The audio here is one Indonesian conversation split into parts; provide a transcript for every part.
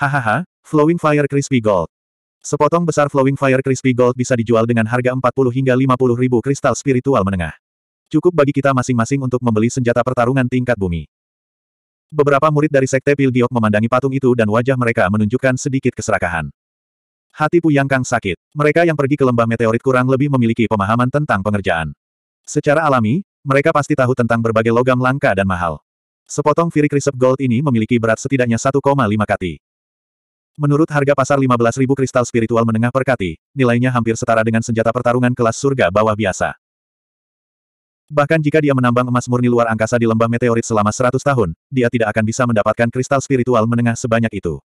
Hahaha, Flowing Fire Crispy Gold. Sepotong besar Flowing Fire Crispy Gold bisa dijual dengan harga 40 hingga 50 ribu kristal spiritual menengah. Cukup bagi kita masing-masing untuk membeli senjata pertarungan tingkat bumi. Beberapa murid dari Sekte Pilgiok memandangi patung itu dan wajah mereka menunjukkan sedikit keserakahan. Hati Puyang Kang sakit. Mereka yang pergi ke lembah meteorit kurang lebih memiliki pemahaman tentang pengerjaan. Secara alami, mereka pasti tahu tentang berbagai logam langka dan mahal. Sepotong Firi Crisp Gold ini memiliki berat setidaknya 1,5 kati. Menurut harga pasar 15.000 kristal spiritual menengah perkati, nilainya hampir setara dengan senjata pertarungan kelas surga bawah biasa. Bahkan jika dia menambang emas murni luar angkasa di lembah meteorit selama 100 tahun, dia tidak akan bisa mendapatkan kristal spiritual menengah sebanyak itu.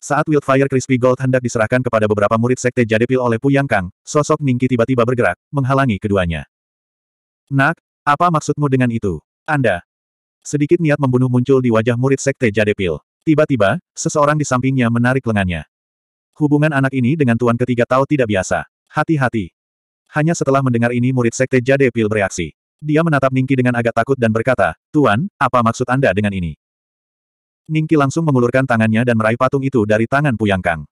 Saat Wildfire Crispy Gold hendak diserahkan kepada beberapa murid sekte Jadepil oleh Puyang Kang, sosok Ningki tiba-tiba bergerak, menghalangi keduanya. Nak, apa maksudmu dengan itu? Anda, Sedikit niat membunuh muncul di wajah murid sekte Jadepil. Tiba-tiba, seseorang di sampingnya menarik lengannya. Hubungan anak ini dengan tuan ketiga tahu tidak biasa. Hati-hati. Hanya setelah mendengar ini murid sekte Jade Pil bereaksi. Dia menatap Ningki dengan agak takut dan berkata, Tuan, apa maksud Anda dengan ini? Ningki langsung mengulurkan tangannya dan meraih patung itu dari tangan Puyangkang.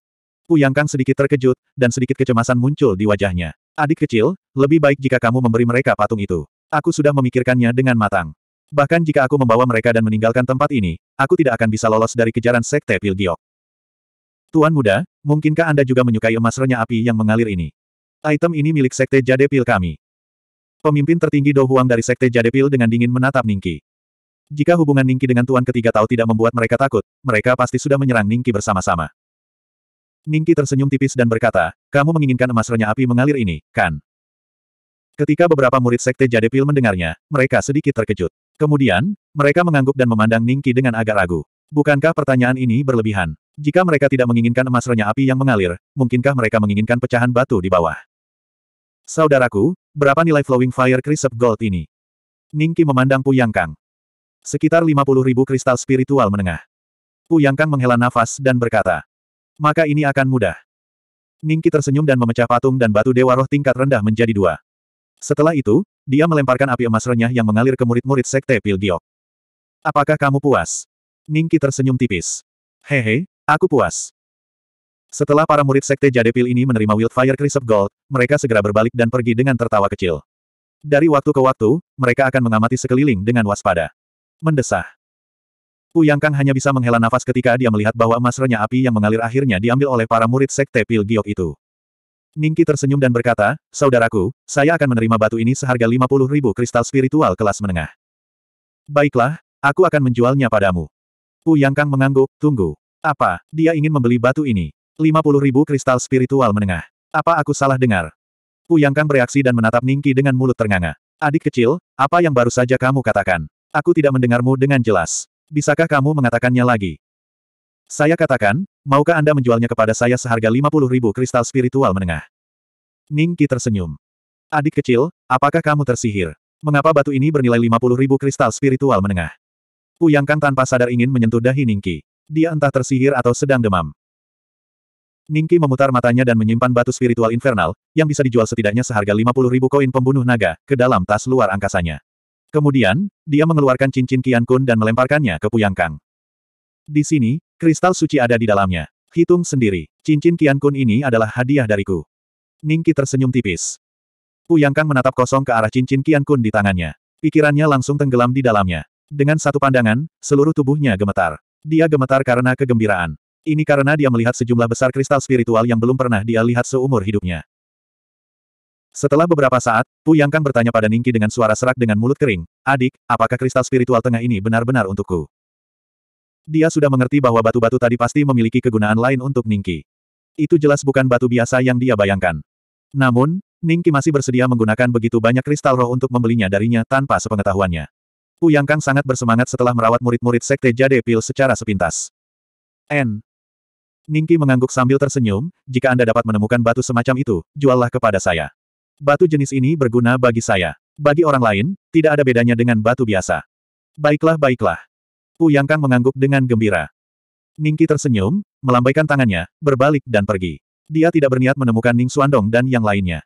Puyangkang sedikit terkejut, dan sedikit kecemasan muncul di wajahnya. Adik kecil, lebih baik jika kamu memberi mereka patung itu. Aku sudah memikirkannya dengan matang. Bahkan jika aku membawa mereka dan meninggalkan tempat ini, aku tidak akan bisa lolos dari kejaran Sekte Pilgiok. Tuan muda, mungkinkah Anda juga menyukai emas renya api yang mengalir ini? Item ini milik Sekte Jade Pil kami. Pemimpin tertinggi Do dari Sekte Jade Pil dengan dingin menatap Ningki. Jika hubungan Ningki dengan Tuan ketiga tahu tidak membuat mereka takut, mereka pasti sudah menyerang Ningki bersama-sama. Ningki tersenyum tipis dan berkata, kamu menginginkan emas renya api mengalir ini, kan? Ketika beberapa murid Sekte Jade Pil mendengarnya, mereka sedikit terkejut. Kemudian, mereka mengangguk dan memandang Ningki dengan agak ragu. Bukankah pertanyaan ini berlebihan? Jika mereka tidak menginginkan emas renyah api yang mengalir, mungkinkah mereka menginginkan pecahan batu di bawah? Saudaraku, berapa nilai Flowing Fire Crisp Gold ini? Ningki memandang Puyang Kang. Sekitar 50 ribu kristal spiritual menengah. Puyang Kang menghela nafas dan berkata, maka ini akan mudah. Ningki tersenyum dan memecah patung dan batu dewa roh tingkat rendah menjadi dua. Setelah itu, dia melemparkan api emas renyah yang mengalir ke murid-murid sekte Pil Giok. Apakah kamu puas? Ningki tersenyum tipis. Hehe, aku puas. Setelah para murid sekte Jade Pil ini menerima Wildfire Crisp Gold, mereka segera berbalik dan pergi dengan tertawa kecil. Dari waktu ke waktu, mereka akan mengamati sekeliling dengan waspada. Mendesah. Uyang Kang hanya bisa menghela nafas ketika dia melihat bahwa emas renyah api yang mengalir akhirnya diambil oleh para murid sekte Pil Giok itu. Ningki tersenyum dan berkata, Saudaraku, saya akan menerima batu ini seharga 50 ribu kristal spiritual kelas menengah. Baiklah, aku akan menjualnya padamu. Pu Yang Kang mengangguk, tunggu. Apa, dia ingin membeli batu ini? 50 ribu kristal spiritual menengah. Apa aku salah dengar? Pu Yang Kang bereaksi dan menatap Ningki dengan mulut ternganga. Adik kecil, apa yang baru saja kamu katakan? Aku tidak mendengarmu dengan jelas. Bisakah kamu mengatakannya lagi? Saya katakan, maukah Anda menjualnya kepada saya seharga 50 ribu kristal spiritual menengah? Ning Qi tersenyum. Adik kecil, apakah kamu tersihir? Mengapa batu ini bernilai 50 ribu kristal spiritual menengah? Puyang Kang tanpa sadar ingin menyentuh dahi Ning Qi. Dia entah tersihir atau sedang demam. Ningki memutar matanya dan menyimpan batu spiritual infernal, yang bisa dijual setidaknya seharga 50 ribu koin pembunuh naga, ke dalam tas luar angkasanya. Kemudian, dia mengeluarkan cincin Kian Kun dan melemparkannya ke Puyang Kang. Di sini, Kristal suci ada di dalamnya. Hitung sendiri. Cincin Kian Kun ini adalah hadiah dariku. Ningki tersenyum tipis. Uyang Kang menatap kosong ke arah cincin Kian Kun di tangannya. Pikirannya langsung tenggelam di dalamnya. Dengan satu pandangan, seluruh tubuhnya gemetar. Dia gemetar karena kegembiraan. Ini karena dia melihat sejumlah besar kristal spiritual yang belum pernah dia lihat seumur hidupnya. Setelah beberapa saat, Uyang Kang bertanya pada Ningki dengan suara serak dengan mulut kering, Adik, apakah kristal spiritual tengah ini benar-benar untukku? Dia sudah mengerti bahwa batu-batu tadi pasti memiliki kegunaan lain untuk Ningki. Itu jelas bukan batu biasa yang dia bayangkan. Namun, Ningki masih bersedia menggunakan begitu banyak kristal roh untuk membelinya darinya tanpa sepengetahuannya. Puyang Kang sangat bersemangat setelah merawat murid-murid Sekte Jade Pil secara sepintas. N. Ningki mengangguk sambil tersenyum, jika Anda dapat menemukan batu semacam itu, juallah kepada saya. Batu jenis ini berguna bagi saya. Bagi orang lain, tidak ada bedanya dengan batu biasa. Baiklah, baiklah. Yang Kang mengangguk dengan gembira. Ningki tersenyum, melambaikan tangannya, berbalik dan pergi. Dia tidak berniat menemukan Ning Suandong dan yang lainnya.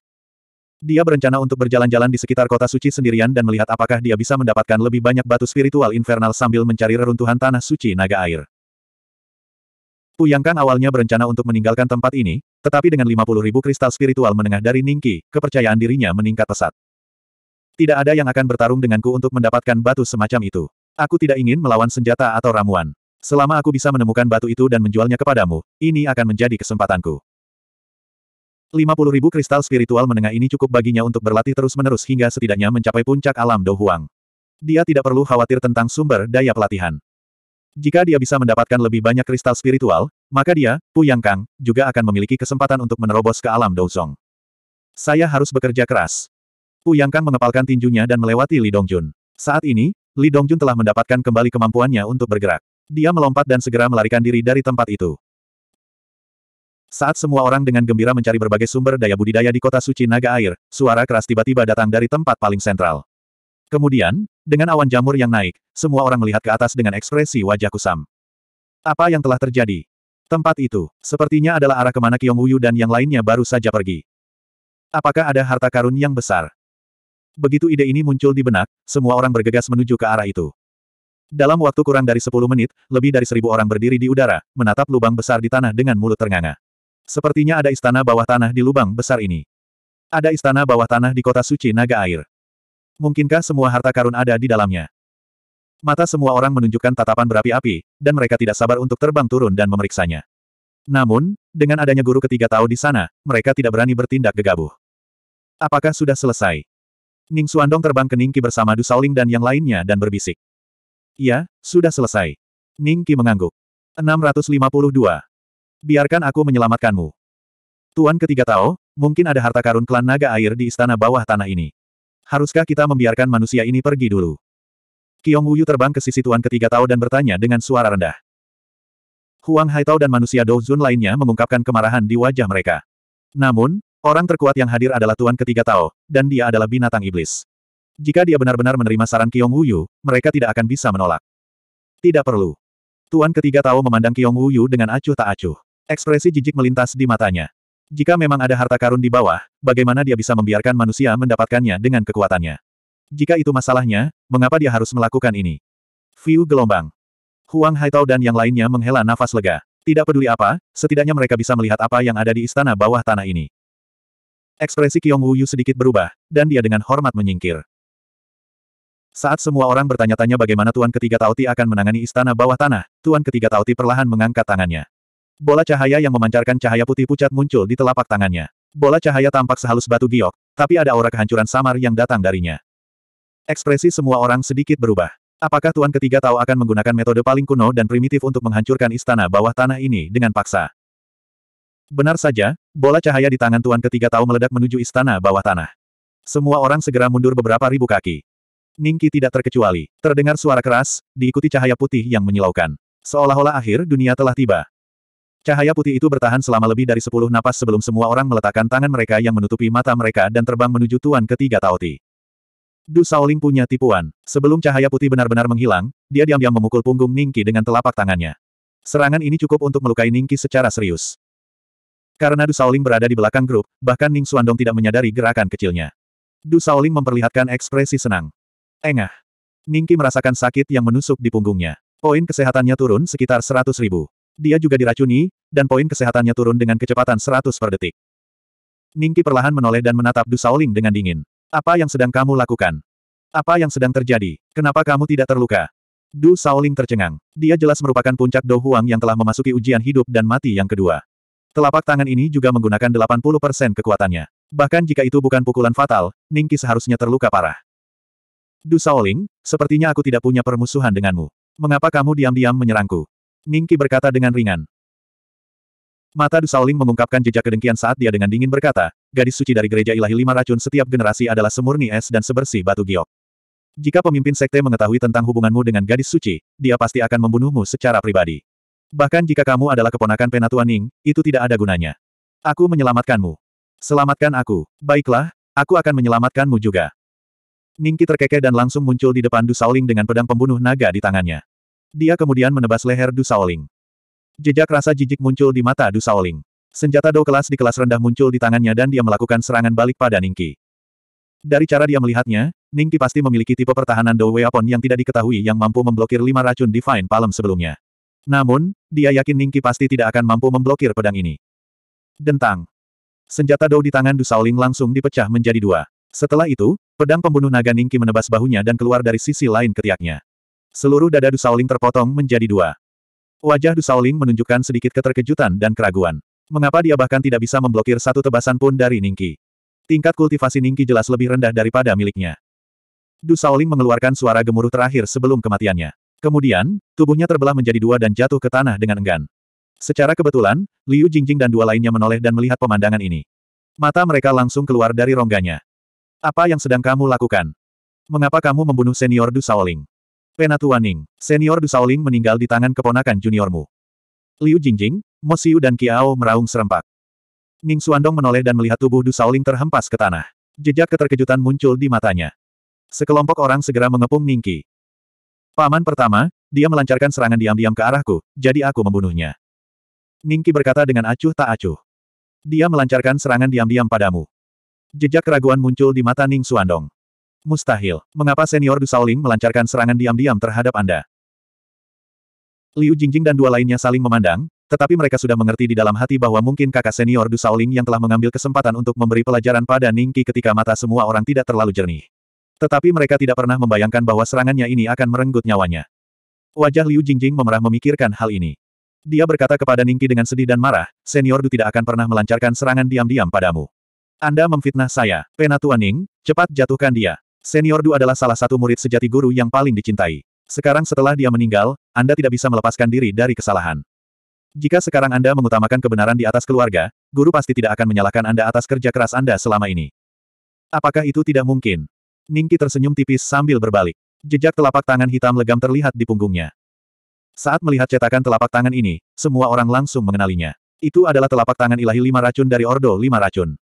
Dia berencana untuk berjalan-jalan di sekitar kota suci sendirian dan melihat apakah dia bisa mendapatkan lebih banyak batu spiritual infernal sambil mencari reruntuhan tanah suci naga air. Yang Kang awalnya berencana untuk meninggalkan tempat ini, tetapi dengan 50 ribu kristal spiritual menengah dari Ningki, kepercayaan dirinya meningkat pesat. Tidak ada yang akan bertarung denganku untuk mendapatkan batu semacam itu. Aku tidak ingin melawan senjata atau ramuan. Selama aku bisa menemukan batu itu dan menjualnya kepadamu, ini akan menjadi kesempatanku. 50 ribu kristal spiritual menengah ini cukup baginya untuk berlatih terus-menerus hingga setidaknya mencapai puncak alam Dohuang. Dia tidak perlu khawatir tentang sumber daya pelatihan. Jika dia bisa mendapatkan lebih banyak kristal spiritual, maka dia, Puyang Kang, juga akan memiliki kesempatan untuk menerobos ke alam Douzong. Saya harus bekerja keras. Puyang Kang mengepalkan tinjunya dan melewati Li Dongjun. Saat ini, Li Dongjun telah mendapatkan kembali kemampuannya untuk bergerak. Dia melompat dan segera melarikan diri dari tempat itu. Saat semua orang dengan gembira mencari berbagai sumber daya budidaya di kota suci naga air, suara keras tiba-tiba datang dari tempat paling sentral. Kemudian, dengan awan jamur yang naik, semua orang melihat ke atas dengan ekspresi wajah kusam. Apa yang telah terjadi? Tempat itu, sepertinya adalah arah kemana Kyong Wuyu dan yang lainnya baru saja pergi. Apakah ada harta karun yang besar? Begitu ide ini muncul di benak, semua orang bergegas menuju ke arah itu. Dalam waktu kurang dari 10 menit, lebih dari seribu orang berdiri di udara, menatap lubang besar di tanah dengan mulut ternganga. Sepertinya ada istana bawah tanah di lubang besar ini. Ada istana bawah tanah di kota suci Naga Air. Mungkinkah semua harta karun ada di dalamnya? Mata semua orang menunjukkan tatapan berapi-api, dan mereka tidak sabar untuk terbang turun dan memeriksanya. Namun, dengan adanya guru ketiga tahu di sana, mereka tidak berani bertindak gegabah. Apakah sudah selesai? Ning Suandong terbang ke Ningki bersama Du Saoling dan yang lainnya dan berbisik. "Ya, sudah selesai. Ningki mengangguk. 652. Biarkan aku menyelamatkanmu. Tuan ketiga Tao, mungkin ada harta karun klan naga air di istana bawah tanah ini. Haruskah kita membiarkan manusia ini pergi dulu? Kiong Wuyu terbang ke sisi Tuan ketiga Tao dan bertanya dengan suara rendah. Huang Haitao dan manusia Douzun lainnya mengungkapkan kemarahan di wajah mereka. Namun, Orang terkuat yang hadir adalah Tuan Ketiga Tao, dan dia adalah binatang iblis. Jika dia benar-benar menerima saran Qiong Wuyu, mereka tidak akan bisa menolak. Tidak perlu. Tuan Ketiga Tao memandang Qiong Wuyu dengan acuh tak acuh. Ekspresi jijik melintas di matanya. Jika memang ada harta karun di bawah, bagaimana dia bisa membiarkan manusia mendapatkannya dengan kekuatannya? Jika itu masalahnya, mengapa dia harus melakukan ini? View gelombang. Huang Haitao dan yang lainnya menghela nafas lega. Tidak peduli apa, setidaknya mereka bisa melihat apa yang ada di istana bawah tanah ini. Ekspresi Wu Yu sedikit berubah, dan dia dengan hormat menyingkir. Saat semua orang bertanya-tanya bagaimana Tuan Ketiga Tauti akan menangani istana bawah tanah, Tuan Ketiga Tauti perlahan mengangkat tangannya. Bola cahaya yang memancarkan cahaya putih pucat muncul di telapak tangannya. Bola cahaya tampak sehalus batu giok, tapi ada aura kehancuran samar yang datang darinya. Ekspresi semua orang sedikit berubah. Apakah Tuan Ketiga Tau akan menggunakan metode paling kuno dan primitif untuk menghancurkan istana bawah tanah ini dengan paksa? Benar saja, bola cahaya di tangan Tuan ketiga tahu meledak menuju istana bawah tanah. Semua orang segera mundur beberapa ribu kaki. Ningki tidak terkecuali. Terdengar suara keras, diikuti cahaya putih yang menyilaukan. Seolah-olah akhir dunia telah tiba. Cahaya putih itu bertahan selama lebih dari sepuluh napas sebelum semua orang meletakkan tangan mereka yang menutupi mata mereka dan terbang menuju Tuan Ketiga Taoti. Du Shaoling punya tipuan. Sebelum cahaya putih benar-benar menghilang, dia diam-diam memukul punggung Ningki dengan telapak tangannya. Serangan ini cukup untuk melukai Ningki secara serius. Karena Du Saoling berada di belakang grup, bahkan Ning Suandong tidak menyadari gerakan kecilnya. Du Saoling memperlihatkan ekspresi senang. Engah. Ningki merasakan sakit yang menusuk di punggungnya. Poin kesehatannya turun sekitar 100 ribu. Dia juga diracuni, dan poin kesehatannya turun dengan kecepatan 100 per detik. Ningki perlahan menoleh dan menatap Du Shaoling dengan dingin. Apa yang sedang kamu lakukan? Apa yang sedang terjadi? Kenapa kamu tidak terluka? Du Shaoling tercengang. Dia jelas merupakan puncak Do Huang yang telah memasuki ujian hidup dan mati yang kedua. Telapak tangan ini juga menggunakan 80% kekuatannya. Bahkan jika itu bukan pukulan fatal, Ningki seharusnya terluka parah. Du Shaoling, sepertinya aku tidak punya permusuhan denganmu. Mengapa kamu diam-diam menyerangku? Ningki berkata dengan ringan. Mata Du Shaoling mengungkapkan jejak kedengkian saat dia dengan dingin berkata, gadis suci dari gereja ilahi lima racun setiap generasi adalah semurni es dan sebersih batu giok. Jika pemimpin sekte mengetahui tentang hubunganmu dengan gadis suci, dia pasti akan membunuhmu secara pribadi. Bahkan jika kamu adalah keponakan penatua Ning, itu tidak ada gunanya. Aku menyelamatkanmu. Selamatkan aku. Baiklah, aku akan menyelamatkanmu juga. Ningki terkekeh dan langsung muncul di depan Du Saoling dengan pedang pembunuh naga di tangannya. Dia kemudian menebas leher Du Saoling. Jejak rasa jijik muncul di mata Du Saoling. Senjata Do kelas di kelas rendah muncul di tangannya dan dia melakukan serangan balik pada Ningki. Dari cara dia melihatnya, Ningki pasti memiliki tipe pertahanan Do Weapon yang tidak diketahui yang mampu memblokir lima racun Divine Palem sebelumnya. Namun, dia yakin Ningki pasti tidak akan mampu memblokir pedang ini. Dentang. Senjata Dou di tangan Du Saoling langsung dipecah menjadi dua. Setelah itu, pedang pembunuh naga Ningki menebas bahunya dan keluar dari sisi lain ketiaknya. Seluruh dada Du Saoling terpotong menjadi dua. Wajah Du Saoling menunjukkan sedikit keterkejutan dan keraguan. Mengapa dia bahkan tidak bisa memblokir satu tebasan pun dari Ningki? Tingkat kultivasi Ningki jelas lebih rendah daripada miliknya. Du Saoling mengeluarkan suara gemuruh terakhir sebelum kematiannya. Kemudian, tubuhnya terbelah menjadi dua dan jatuh ke tanah dengan enggan. Secara kebetulan, Liu Jingjing dan dua lainnya menoleh dan melihat pemandangan ini. Mata mereka langsung keluar dari rongganya. Apa yang sedang kamu lakukan? Mengapa kamu membunuh senior Du Saoling? Penatu senior Du Saoling meninggal di tangan keponakan juniormu. Liu Jingjing, Mo Xiu dan Kiao meraung serempak. Ning Suandong menoleh dan melihat tubuh Du Saoling terhempas ke tanah. Jejak keterkejutan muncul di matanya. Sekelompok orang segera mengepung Ningqi. Paman pertama, dia melancarkan serangan diam-diam ke arahku, jadi aku membunuhnya. Ningki berkata dengan acuh tak acuh. Dia melancarkan serangan diam-diam padamu. Jejak keraguan muncul di mata Ning Suandong. Mustahil, mengapa senior Du Saoling melancarkan serangan diam-diam terhadap Anda? Liu Jingjing dan dua lainnya saling memandang, tetapi mereka sudah mengerti di dalam hati bahwa mungkin kakak senior Du Saoling yang telah mengambil kesempatan untuk memberi pelajaran pada Ningki ketika mata semua orang tidak terlalu jernih. Tetapi mereka tidak pernah membayangkan bahwa serangannya ini akan merenggut nyawanya. Wajah Liu Jingjing memerah memikirkan hal ini. Dia berkata kepada Ningki dengan sedih dan marah, Senior Du tidak akan pernah melancarkan serangan diam-diam padamu. Anda memfitnah saya, Penatua Ning, cepat jatuhkan dia. Senior Du adalah salah satu murid sejati guru yang paling dicintai. Sekarang setelah dia meninggal, Anda tidak bisa melepaskan diri dari kesalahan. Jika sekarang Anda mengutamakan kebenaran di atas keluarga, guru pasti tidak akan menyalahkan Anda atas kerja keras Anda selama ini. Apakah itu tidak mungkin? Ningki tersenyum tipis sambil berbalik. Jejak telapak tangan hitam legam terlihat di punggungnya. Saat melihat cetakan telapak tangan ini, semua orang langsung mengenalinya. Itu adalah telapak tangan ilahi lima racun dari Ordo Lima Racun.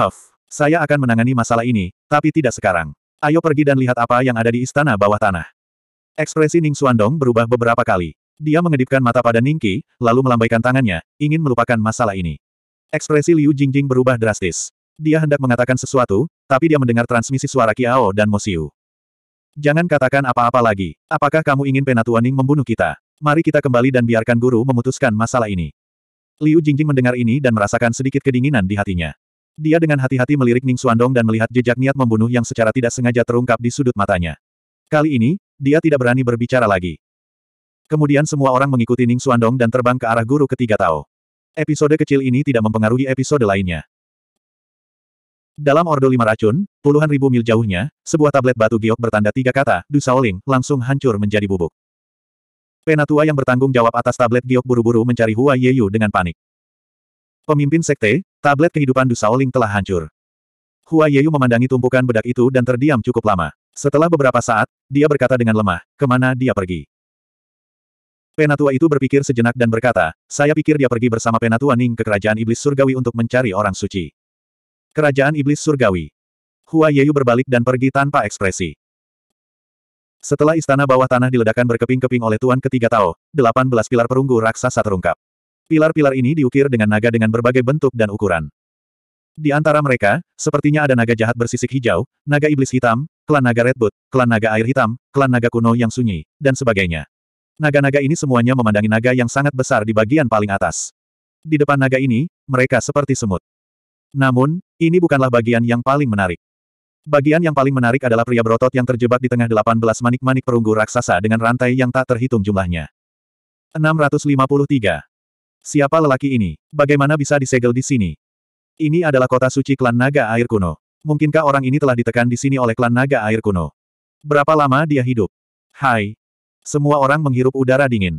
Huff, saya akan menangani masalah ini, tapi tidak sekarang. Ayo pergi dan lihat apa yang ada di istana bawah tanah. Ekspresi Ning Suandong berubah beberapa kali. Dia mengedipkan mata pada Ningki, lalu melambaikan tangannya, ingin melupakan masalah ini. Ekspresi Liu Jingjing berubah drastis. Dia hendak mengatakan sesuatu, tapi dia mendengar transmisi suara Kiao dan Mosiu. Jangan katakan apa-apa lagi. Apakah kamu ingin Ning membunuh kita? Mari kita kembali dan biarkan guru memutuskan masalah ini. Liu Jingjing mendengar ini dan merasakan sedikit kedinginan di hatinya. Dia dengan hati-hati melirik Ning Suandong dan melihat jejak niat membunuh yang secara tidak sengaja terungkap di sudut matanya. Kali ini, dia tidak berani berbicara lagi. Kemudian semua orang mengikuti Ning Suandong dan terbang ke arah guru ketiga Tao. Episode kecil ini tidak mempengaruhi episode lainnya. Dalam Ordo Lima Racun, puluhan ribu mil jauhnya, sebuah tablet batu giok bertanda tiga kata, Du Shaoling, langsung hancur menjadi bubuk. Penatua yang bertanggung jawab atas tablet giok buru-buru mencari Hua Yeyu dengan panik. Pemimpin sekte, tablet kehidupan Du Shaoling telah hancur. Hua Yeyu memandangi tumpukan bedak itu dan terdiam cukup lama. Setelah beberapa saat, dia berkata dengan lemah, kemana dia pergi. Penatua itu berpikir sejenak dan berkata, saya pikir dia pergi bersama Penatua Ning ke kerajaan iblis surgawi untuk mencari orang suci. Kerajaan Iblis Surgawi. Hua Yeyu berbalik dan pergi tanpa ekspresi. Setelah istana bawah tanah diledakkan berkeping-keping oleh Tuan Ketiga Tao, 18 pilar perunggu raksasa terungkap. Pilar-pilar ini diukir dengan naga dengan berbagai bentuk dan ukuran. Di antara mereka, sepertinya ada naga jahat bersisik hijau, naga iblis hitam, klan naga redbud, klan naga air hitam, klan naga kuno yang sunyi, dan sebagainya. Naga-naga ini semuanya memandangi naga yang sangat besar di bagian paling atas. Di depan naga ini, mereka seperti semut. Namun, ini bukanlah bagian yang paling menarik. Bagian yang paling menarik adalah pria berotot yang terjebak di tengah 18 manik-manik perunggu raksasa dengan rantai yang tak terhitung jumlahnya. 653. Siapa lelaki ini? Bagaimana bisa disegel di sini? Ini adalah kota suci klan naga air kuno. Mungkinkah orang ini telah ditekan di sini oleh klan naga air kuno? Berapa lama dia hidup? Hai. Semua orang menghirup udara dingin.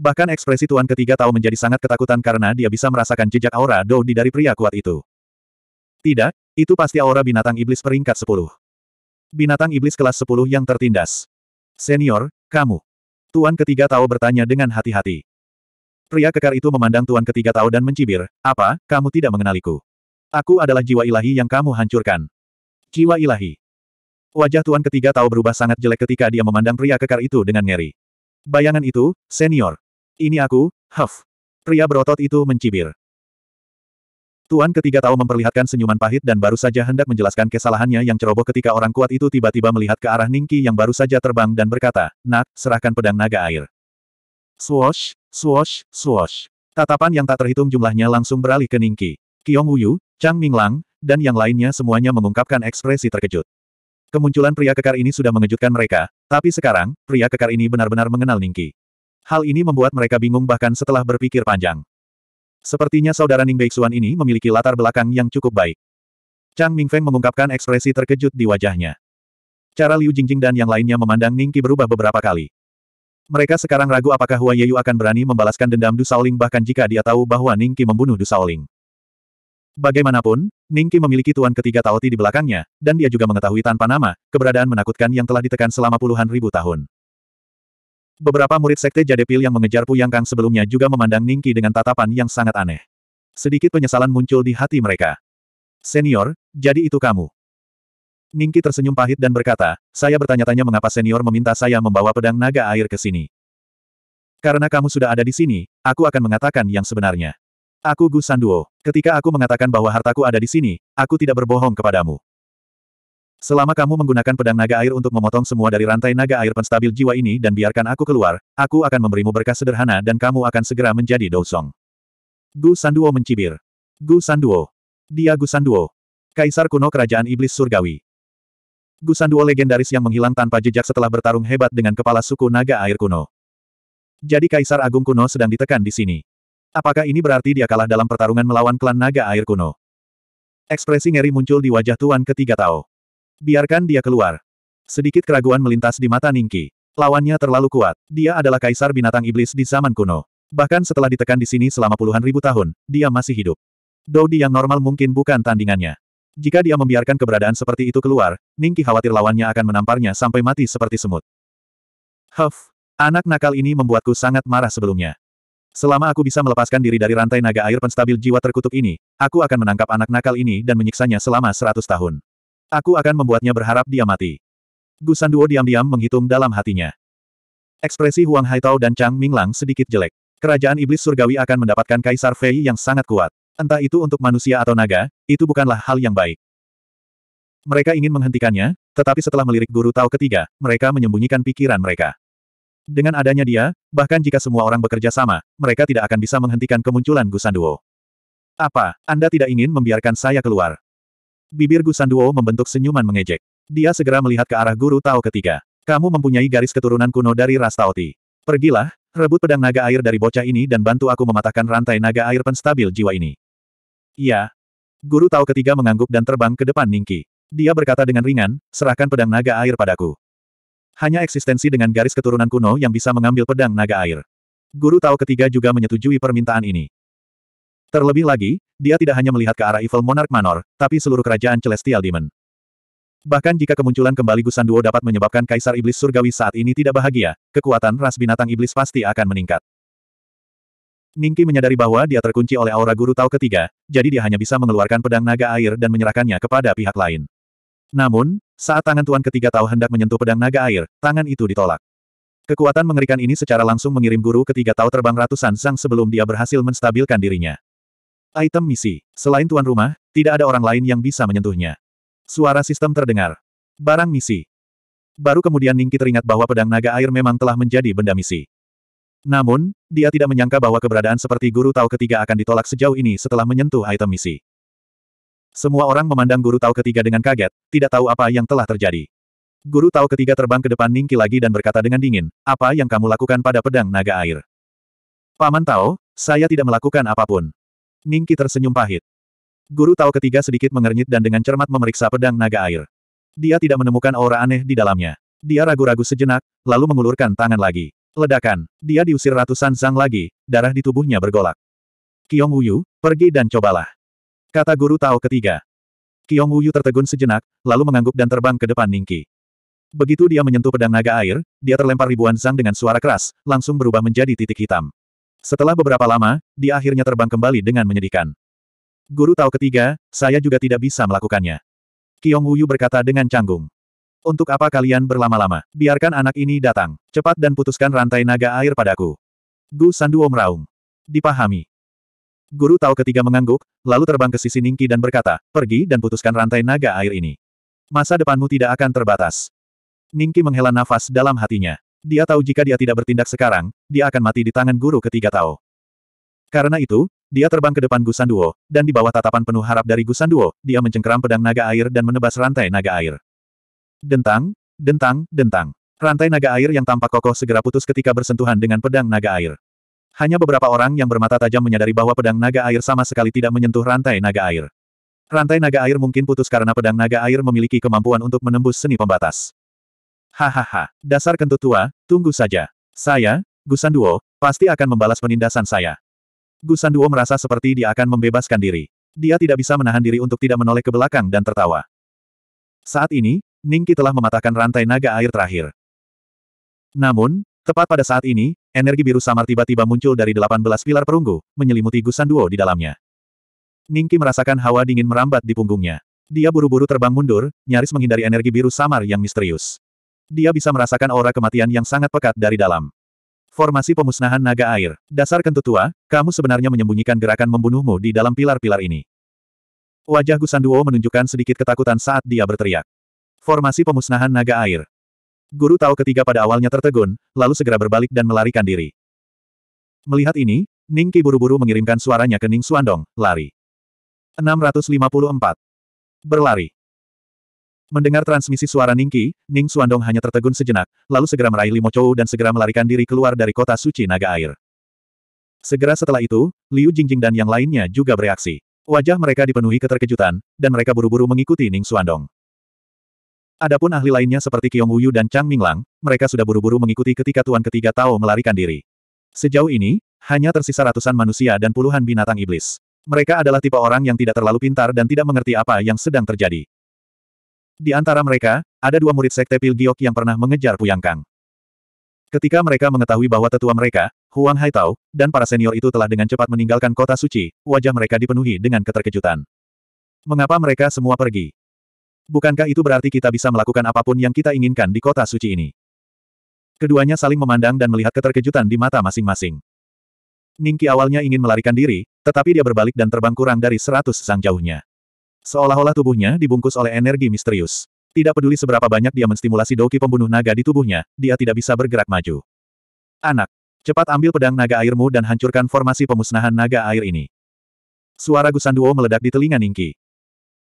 Bahkan ekspresi Tuan ketiga tahu menjadi sangat ketakutan karena dia bisa merasakan jejak aura Dodi dari pria kuat itu. Tidak, itu pasti aura binatang iblis peringkat 10. Binatang iblis kelas 10 yang tertindas. Senior, kamu. Tuan ketiga tahu bertanya dengan hati-hati. Pria kekar itu memandang Tuan ketiga tahu dan mencibir, apa, kamu tidak mengenaliku? Aku adalah jiwa ilahi yang kamu hancurkan. Jiwa ilahi. Wajah Tuan ketiga tahu berubah sangat jelek ketika dia memandang pria kekar itu dengan ngeri. Bayangan itu, senior. Ini aku, Huff. Pria berotot itu mencibir. Tuan ketiga tahu memperlihatkan senyuman pahit dan baru saja hendak menjelaskan kesalahannya yang ceroboh ketika orang kuat itu tiba-tiba melihat ke arah Ningki yang baru saja terbang dan berkata, Nak, serahkan pedang naga air. Swosh, swosh, swosh. Tatapan yang tak terhitung jumlahnya langsung beralih ke Ningki. Kiong Wuyu, Chang Minglang, dan yang lainnya semuanya mengungkapkan ekspresi terkejut. Kemunculan pria kekar ini sudah mengejutkan mereka, tapi sekarang, pria kekar ini benar-benar mengenal Ningki. Hal ini membuat mereka bingung bahkan setelah berpikir panjang. Sepertinya saudara Ning Beixuan ini memiliki latar belakang yang cukup baik. Chang Mingfeng mengungkapkan ekspresi terkejut di wajahnya. Cara Liu Jingjing dan yang lainnya memandang Ning Qi berubah beberapa kali. Mereka sekarang ragu apakah Hua Yeyu akan berani membalaskan dendam Du Shaoling bahkan jika dia tahu bahwa Ning Qi membunuh Du Shaoling. Bagaimanapun, Ning Qi memiliki tuan ketiga Ti di belakangnya, dan dia juga mengetahui tanpa nama, keberadaan menakutkan yang telah ditekan selama puluhan ribu tahun. Beberapa murid sekte Jade Jadepil yang mengejar Puyang Kang sebelumnya juga memandang Ningki dengan tatapan yang sangat aneh. Sedikit penyesalan muncul di hati mereka. Senior, jadi itu kamu. Ningki tersenyum pahit dan berkata, saya bertanya-tanya mengapa senior meminta saya membawa pedang naga air ke sini. Karena kamu sudah ada di sini, aku akan mengatakan yang sebenarnya. Aku Gu Sanduo. Ketika aku mengatakan bahwa hartaku ada di sini, aku tidak berbohong kepadamu. Selama kamu menggunakan pedang naga air untuk memotong semua dari rantai naga air penstabil jiwa ini dan biarkan aku keluar, aku akan memberimu berkah sederhana dan kamu akan segera menjadi dosong. Gu Sanduo mencibir. Gu Sanduo. Dia Gu Sanduo. Kaisar kuno Kerajaan Iblis Surgawi. Gu Sanduo legendaris yang menghilang tanpa jejak setelah bertarung hebat dengan kepala suku naga air kuno. Jadi Kaisar Agung kuno sedang ditekan di sini. Apakah ini berarti dia kalah dalam pertarungan melawan klan naga air kuno? Ekspresi ngeri muncul di wajah Tuan ketiga Tao. Biarkan dia keluar. Sedikit keraguan melintas di mata Ningki. Lawannya terlalu kuat. Dia adalah kaisar binatang iblis di zaman kuno. Bahkan setelah ditekan di sini selama puluhan ribu tahun, dia masih hidup. Dodi yang normal mungkin bukan tandingannya. Jika dia membiarkan keberadaan seperti itu keluar, Ningki khawatir lawannya akan menamparnya sampai mati seperti semut. Huff, anak nakal ini membuatku sangat marah sebelumnya. Selama aku bisa melepaskan diri dari rantai naga air penstabil jiwa terkutuk ini, aku akan menangkap anak nakal ini dan menyiksanya selama seratus tahun. Aku akan membuatnya berharap dia mati. Gu Sanduo diam-diam menghitung dalam hatinya. Ekspresi Huang Haitao dan Chang Minglang sedikit jelek. Kerajaan Iblis Surgawi akan mendapatkan Kaisar Fei yang sangat kuat. Entah itu untuk manusia atau naga, itu bukanlah hal yang baik. Mereka ingin menghentikannya, tetapi setelah melirik guru Tao ketiga, mereka menyembunyikan pikiran mereka. Dengan adanya dia, bahkan jika semua orang bekerja sama, mereka tidak akan bisa menghentikan kemunculan Gusanduo. Apa, Anda tidak ingin membiarkan saya keluar? Bibir Sanduo membentuk senyuman mengejek. Dia segera melihat ke arah guru Tao ketiga. Kamu mempunyai garis keturunan kuno dari ras Taoti. Pergilah, rebut pedang naga air dari bocah ini dan bantu aku mematahkan rantai naga air penstabil jiwa ini. Iya. Guru Tao ketiga mengangguk dan terbang ke depan Ningki. Dia berkata dengan ringan, serahkan pedang naga air padaku. Hanya eksistensi dengan garis keturunan kuno yang bisa mengambil pedang naga air. Guru Tao ketiga juga menyetujui permintaan ini. Terlebih lagi, dia tidak hanya melihat ke arah Evil Monarch Manor, tapi seluruh kerajaan Celestial Demon. Bahkan jika kemunculan kembali Gusan Duo dapat menyebabkan Kaisar Iblis Surgawi saat ini tidak bahagia, kekuatan ras binatang iblis pasti akan meningkat. Ningki menyadari bahwa dia terkunci oleh aura guru Tao ketiga, jadi dia hanya bisa mengeluarkan pedang naga air dan menyerahkannya kepada pihak lain. Namun, saat tangan Tuan ketiga Tao hendak menyentuh pedang naga air, tangan itu ditolak. Kekuatan mengerikan ini secara langsung mengirim guru ketiga Tao terbang ratusan sang sebelum dia berhasil menstabilkan dirinya. Item misi. Selain tuan rumah, tidak ada orang lain yang bisa menyentuhnya. Suara sistem terdengar. Barang misi. Baru kemudian Ningki teringat bahwa pedang naga air memang telah menjadi benda misi. Namun, dia tidak menyangka bahwa keberadaan seperti guru tahu ketiga akan ditolak sejauh ini setelah menyentuh item misi. Semua orang memandang guru tahu ketiga dengan kaget, tidak tahu apa yang telah terjadi. Guru tahu ketiga terbang ke depan Ningki lagi dan berkata dengan dingin, apa yang kamu lakukan pada pedang naga air? Paman tahu, saya tidak melakukan apapun. Ningki tersenyum pahit. Guru Tao ketiga sedikit mengernyit dan dengan cermat memeriksa pedang naga air. Dia tidak menemukan aura aneh di dalamnya. Dia ragu-ragu sejenak, lalu mengulurkan tangan lagi. Ledakan. Dia diusir ratusan zang lagi, darah di tubuhnya bergolak. Kiong Wuyu, pergi dan cobalah. Kata guru Tao ketiga. Kiong Wuyu tertegun sejenak, lalu mengangguk dan terbang ke depan Ningki. Begitu dia menyentuh pedang naga air, dia terlempar ribuan zang dengan suara keras, langsung berubah menjadi titik hitam. Setelah beberapa lama, dia akhirnya terbang kembali dengan menyedihkan. Guru tahu ketiga, saya juga tidak bisa melakukannya. Kiong Wuyu berkata dengan canggung. Untuk apa kalian berlama-lama? Biarkan anak ini datang. Cepat dan putuskan rantai naga air padaku. Gu Sanduo meraung. Dipahami. Guru tahu ketiga mengangguk, lalu terbang ke sisi Ningki dan berkata, pergi dan putuskan rantai naga air ini. Masa depanmu tidak akan terbatas. Ningki menghela nafas dalam hatinya. Dia tahu jika dia tidak bertindak sekarang, dia akan mati di tangan guru ketiga Tao. Karena itu, dia terbang ke depan Gusanduo dan di bawah tatapan penuh harap dari Gusanduo, dia mencengkeram pedang naga air dan menebas rantai naga air. Dentang, dentang, dentang. Rantai naga air yang tampak kokoh segera putus ketika bersentuhan dengan pedang naga air. Hanya beberapa orang yang bermata tajam menyadari bahwa pedang naga air sama sekali tidak menyentuh rantai naga air. Rantai naga air mungkin putus karena pedang naga air memiliki kemampuan untuk menembus seni pembatas. Hahaha, dasar kentut tua, tunggu saja. Saya, Gusan Duo, pasti akan membalas penindasan saya. Gusan Duo merasa seperti dia akan membebaskan diri. Dia tidak bisa menahan diri untuk tidak menoleh ke belakang dan tertawa. Saat ini, Ningki telah mematahkan rantai naga air terakhir. Namun, tepat pada saat ini, energi biru samar tiba-tiba muncul dari 18 pilar perunggu, menyelimuti Gusan Duo di dalamnya. Ningki merasakan hawa dingin merambat di punggungnya. Dia buru-buru terbang mundur, nyaris menghindari energi biru samar yang misterius dia bisa merasakan aura kematian yang sangat pekat dari dalam. Formasi pemusnahan naga air. Dasar kentut tua, kamu sebenarnya menyembunyikan gerakan membunuhmu di dalam pilar-pilar ini. Wajah Gusanduo menunjukkan sedikit ketakutan saat dia berteriak. Formasi pemusnahan naga air. Guru Tao ketiga pada awalnya tertegun, lalu segera berbalik dan melarikan diri. Melihat ini, Ning Qi buru-buru mengirimkan suaranya ke Ning Suandong, lari. 654. Berlari. Mendengar transmisi suara Ningqi, Ning Suandong hanya tertegun sejenak, lalu segera meraih Limo Chou dan segera melarikan diri keluar dari kota suci naga air. Segera setelah itu, Liu Jingjing dan yang lainnya juga bereaksi. Wajah mereka dipenuhi keterkejutan, dan mereka buru-buru mengikuti Ning Suandong. Adapun ahli lainnya seperti Qiong Wuyu dan Chang Minglang, mereka sudah buru-buru mengikuti ketika Tuan Ketiga Tao melarikan diri. Sejauh ini, hanya tersisa ratusan manusia dan puluhan binatang iblis. Mereka adalah tipe orang yang tidak terlalu pintar dan tidak mengerti apa yang sedang terjadi. Di antara mereka, ada dua murid sekte Pil Giok yang pernah mengejar Puyang Kang. Ketika mereka mengetahui bahwa tetua mereka, Huang Hai Tao, dan para senior itu telah dengan cepat meninggalkan kota suci, wajah mereka dipenuhi dengan keterkejutan. Mengapa mereka semua pergi? Bukankah itu berarti kita bisa melakukan apapun yang kita inginkan di kota suci ini? Keduanya saling memandang dan melihat keterkejutan di mata masing-masing. Ningki awalnya ingin melarikan diri, tetapi dia berbalik dan terbang kurang dari seratus sang jauhnya. Seolah-olah tubuhnya dibungkus oleh energi misterius. Tidak peduli seberapa banyak dia menstimulasi doki pembunuh naga di tubuhnya, dia tidak bisa bergerak maju. Anak, cepat ambil pedang naga airmu dan hancurkan formasi pemusnahan naga air ini. Suara Gusanduo meledak di telinga Ningki.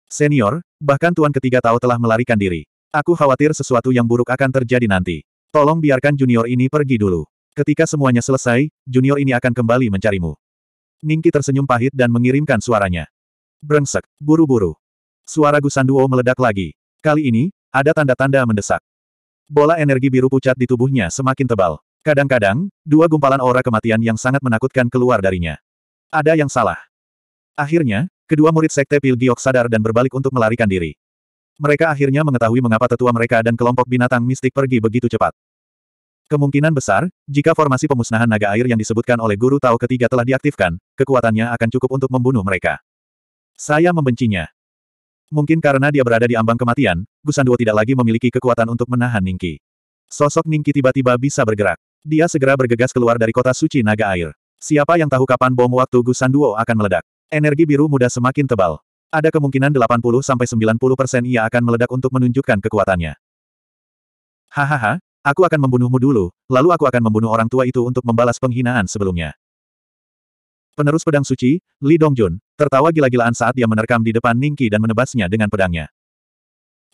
Senior, bahkan tuan ketiga tahu telah melarikan diri. Aku khawatir sesuatu yang buruk akan terjadi nanti. Tolong biarkan junior ini pergi dulu. Ketika semuanya selesai, junior ini akan kembali mencarimu. Ningki tersenyum pahit dan mengirimkan suaranya. Brengsek, buru-buru. Suara Gusanduo meledak lagi. Kali ini, ada tanda-tanda mendesak. Bola energi biru pucat di tubuhnya semakin tebal. Kadang-kadang, dua gumpalan aura kematian yang sangat menakutkan keluar darinya. Ada yang salah. Akhirnya, kedua murid sekte Pilgiok sadar dan berbalik untuk melarikan diri. Mereka akhirnya mengetahui mengapa tetua mereka dan kelompok binatang mistik pergi begitu cepat. Kemungkinan besar, jika formasi pemusnahan naga air yang disebutkan oleh guru Tao ketiga telah diaktifkan, kekuatannya akan cukup untuk membunuh mereka. Saya membencinya. Mungkin karena dia berada di ambang kematian, Gusanduo tidak lagi memiliki kekuatan untuk menahan Ningki. Sosok Ningki tiba-tiba bisa bergerak. Dia segera bergegas keluar dari kota suci naga air. Siapa yang tahu kapan bom waktu Gusanduo akan meledak? Energi biru muda semakin tebal. Ada kemungkinan 80-90% ia akan meledak untuk menunjukkan kekuatannya. Hahaha, aku akan membunuhmu dulu, lalu aku akan membunuh orang tua itu untuk membalas penghinaan sebelumnya. Penerus pedang suci, Li Dongjun, tertawa gila-gilaan saat dia menerkam di depan Ningki dan menebasnya dengan pedangnya.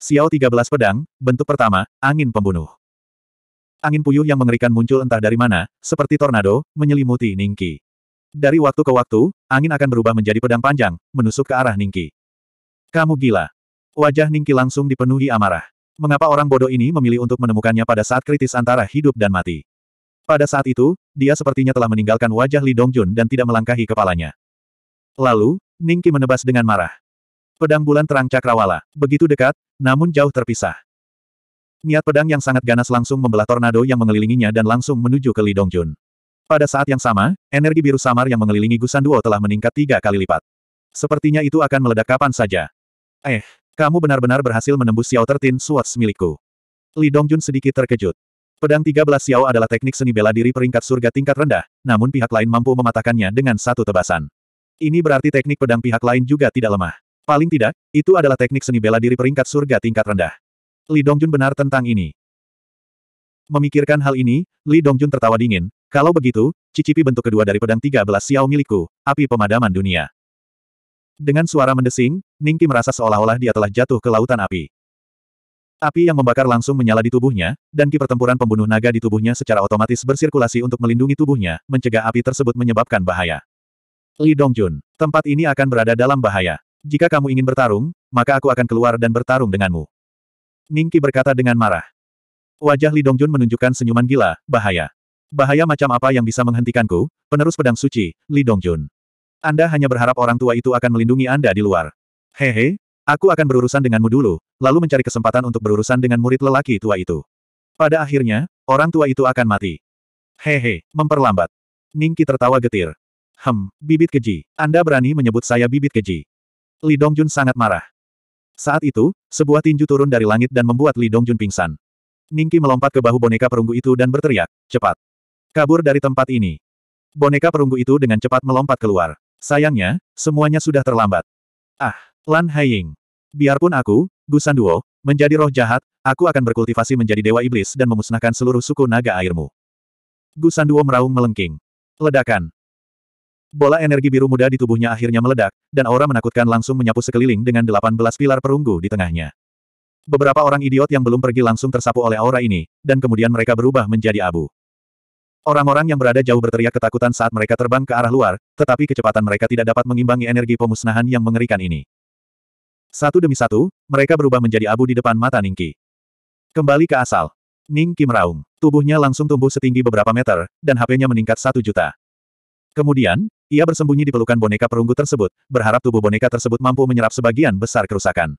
Xiao 13 pedang, bentuk pertama, angin pembunuh. Angin puyuh yang mengerikan muncul entah dari mana, seperti tornado, menyelimuti Ningki. Dari waktu ke waktu, angin akan berubah menjadi pedang panjang, menusuk ke arah Ningki. Kamu gila. Wajah Ningki langsung dipenuhi amarah. Mengapa orang bodoh ini memilih untuk menemukannya pada saat kritis antara hidup dan mati? Pada saat itu, dia sepertinya telah meninggalkan wajah Li Dongjun dan tidak melangkahi kepalanya. Lalu, Ningki menebas dengan marah. Pedang bulan terang cakrawala, begitu dekat, namun jauh terpisah. Niat pedang yang sangat ganas langsung membelah tornado yang mengelilinginya dan langsung menuju ke Li Dongjun. Pada saat yang sama, energi biru samar yang mengelilingi Gusan Duo telah meningkat tiga kali lipat. Sepertinya itu akan meledak kapan saja. Eh, kamu benar-benar berhasil menembus Xiao Tertin Swords milikku. Li Dongjun sedikit terkejut. Pedang 13 Xiao adalah teknik seni bela diri peringkat surga tingkat rendah, namun pihak lain mampu mematahkannya dengan satu tebasan. Ini berarti teknik pedang pihak lain juga tidak lemah. Paling tidak, itu adalah teknik seni bela diri peringkat surga tingkat rendah. Li Dongjun benar tentang ini. Memikirkan hal ini, Li Dongjun tertawa dingin, kalau begitu, cicipi bentuk kedua dari pedang 13 Xiao milikku, api pemadaman dunia. Dengan suara mendesing, Ningki merasa seolah-olah dia telah jatuh ke lautan api. Api yang membakar langsung menyala di tubuhnya, dan ki pertempuran pembunuh naga di tubuhnya secara otomatis bersirkulasi untuk melindungi tubuhnya, mencegah api tersebut menyebabkan bahaya. Li Dongjun, tempat ini akan berada dalam bahaya. Jika kamu ingin bertarung, maka aku akan keluar dan bertarung denganmu. Ningki berkata dengan marah. Wajah Li Dongjun menunjukkan senyuman gila, bahaya. Bahaya macam apa yang bisa menghentikanku, penerus pedang suci, Li Dongjun. Anda hanya berharap orang tua itu akan melindungi Anda di luar. Hehe, Aku akan berurusan denganmu dulu, lalu mencari kesempatan untuk berurusan dengan murid lelaki tua itu. Pada akhirnya, orang tua itu akan mati. Hehe, memperlambat. Ningki tertawa getir. Hem, bibit keji. Anda berani menyebut saya bibit keji. Li Dongjun sangat marah. Saat itu, sebuah tinju turun dari langit dan membuat Li Dongjun pingsan. Ningki melompat ke bahu boneka perunggu itu dan berteriak, cepat. Kabur dari tempat ini. Boneka perunggu itu dengan cepat melompat keluar. Sayangnya, semuanya sudah terlambat. Ah, Lan Haiying. Biarpun aku, Gusanduo, menjadi roh jahat, aku akan berkultivasi menjadi dewa iblis dan memusnahkan seluruh suku naga airmu. Gusanduo meraung melengking. Ledakan. Bola energi biru muda di tubuhnya akhirnya meledak, dan aura menakutkan langsung menyapu sekeliling dengan 18 pilar perunggu di tengahnya. Beberapa orang idiot yang belum pergi langsung tersapu oleh aura ini, dan kemudian mereka berubah menjadi abu. Orang-orang yang berada jauh berteriak ketakutan saat mereka terbang ke arah luar, tetapi kecepatan mereka tidak dapat mengimbangi energi pemusnahan yang mengerikan ini. Satu demi satu, mereka berubah menjadi abu di depan mata Ningki. Kembali ke asal. Ning Kim Raung. Tubuhnya langsung tumbuh setinggi beberapa meter, dan HP-nya meningkat satu juta. Kemudian, ia bersembunyi di pelukan boneka perunggu tersebut, berharap tubuh boneka tersebut mampu menyerap sebagian besar kerusakan.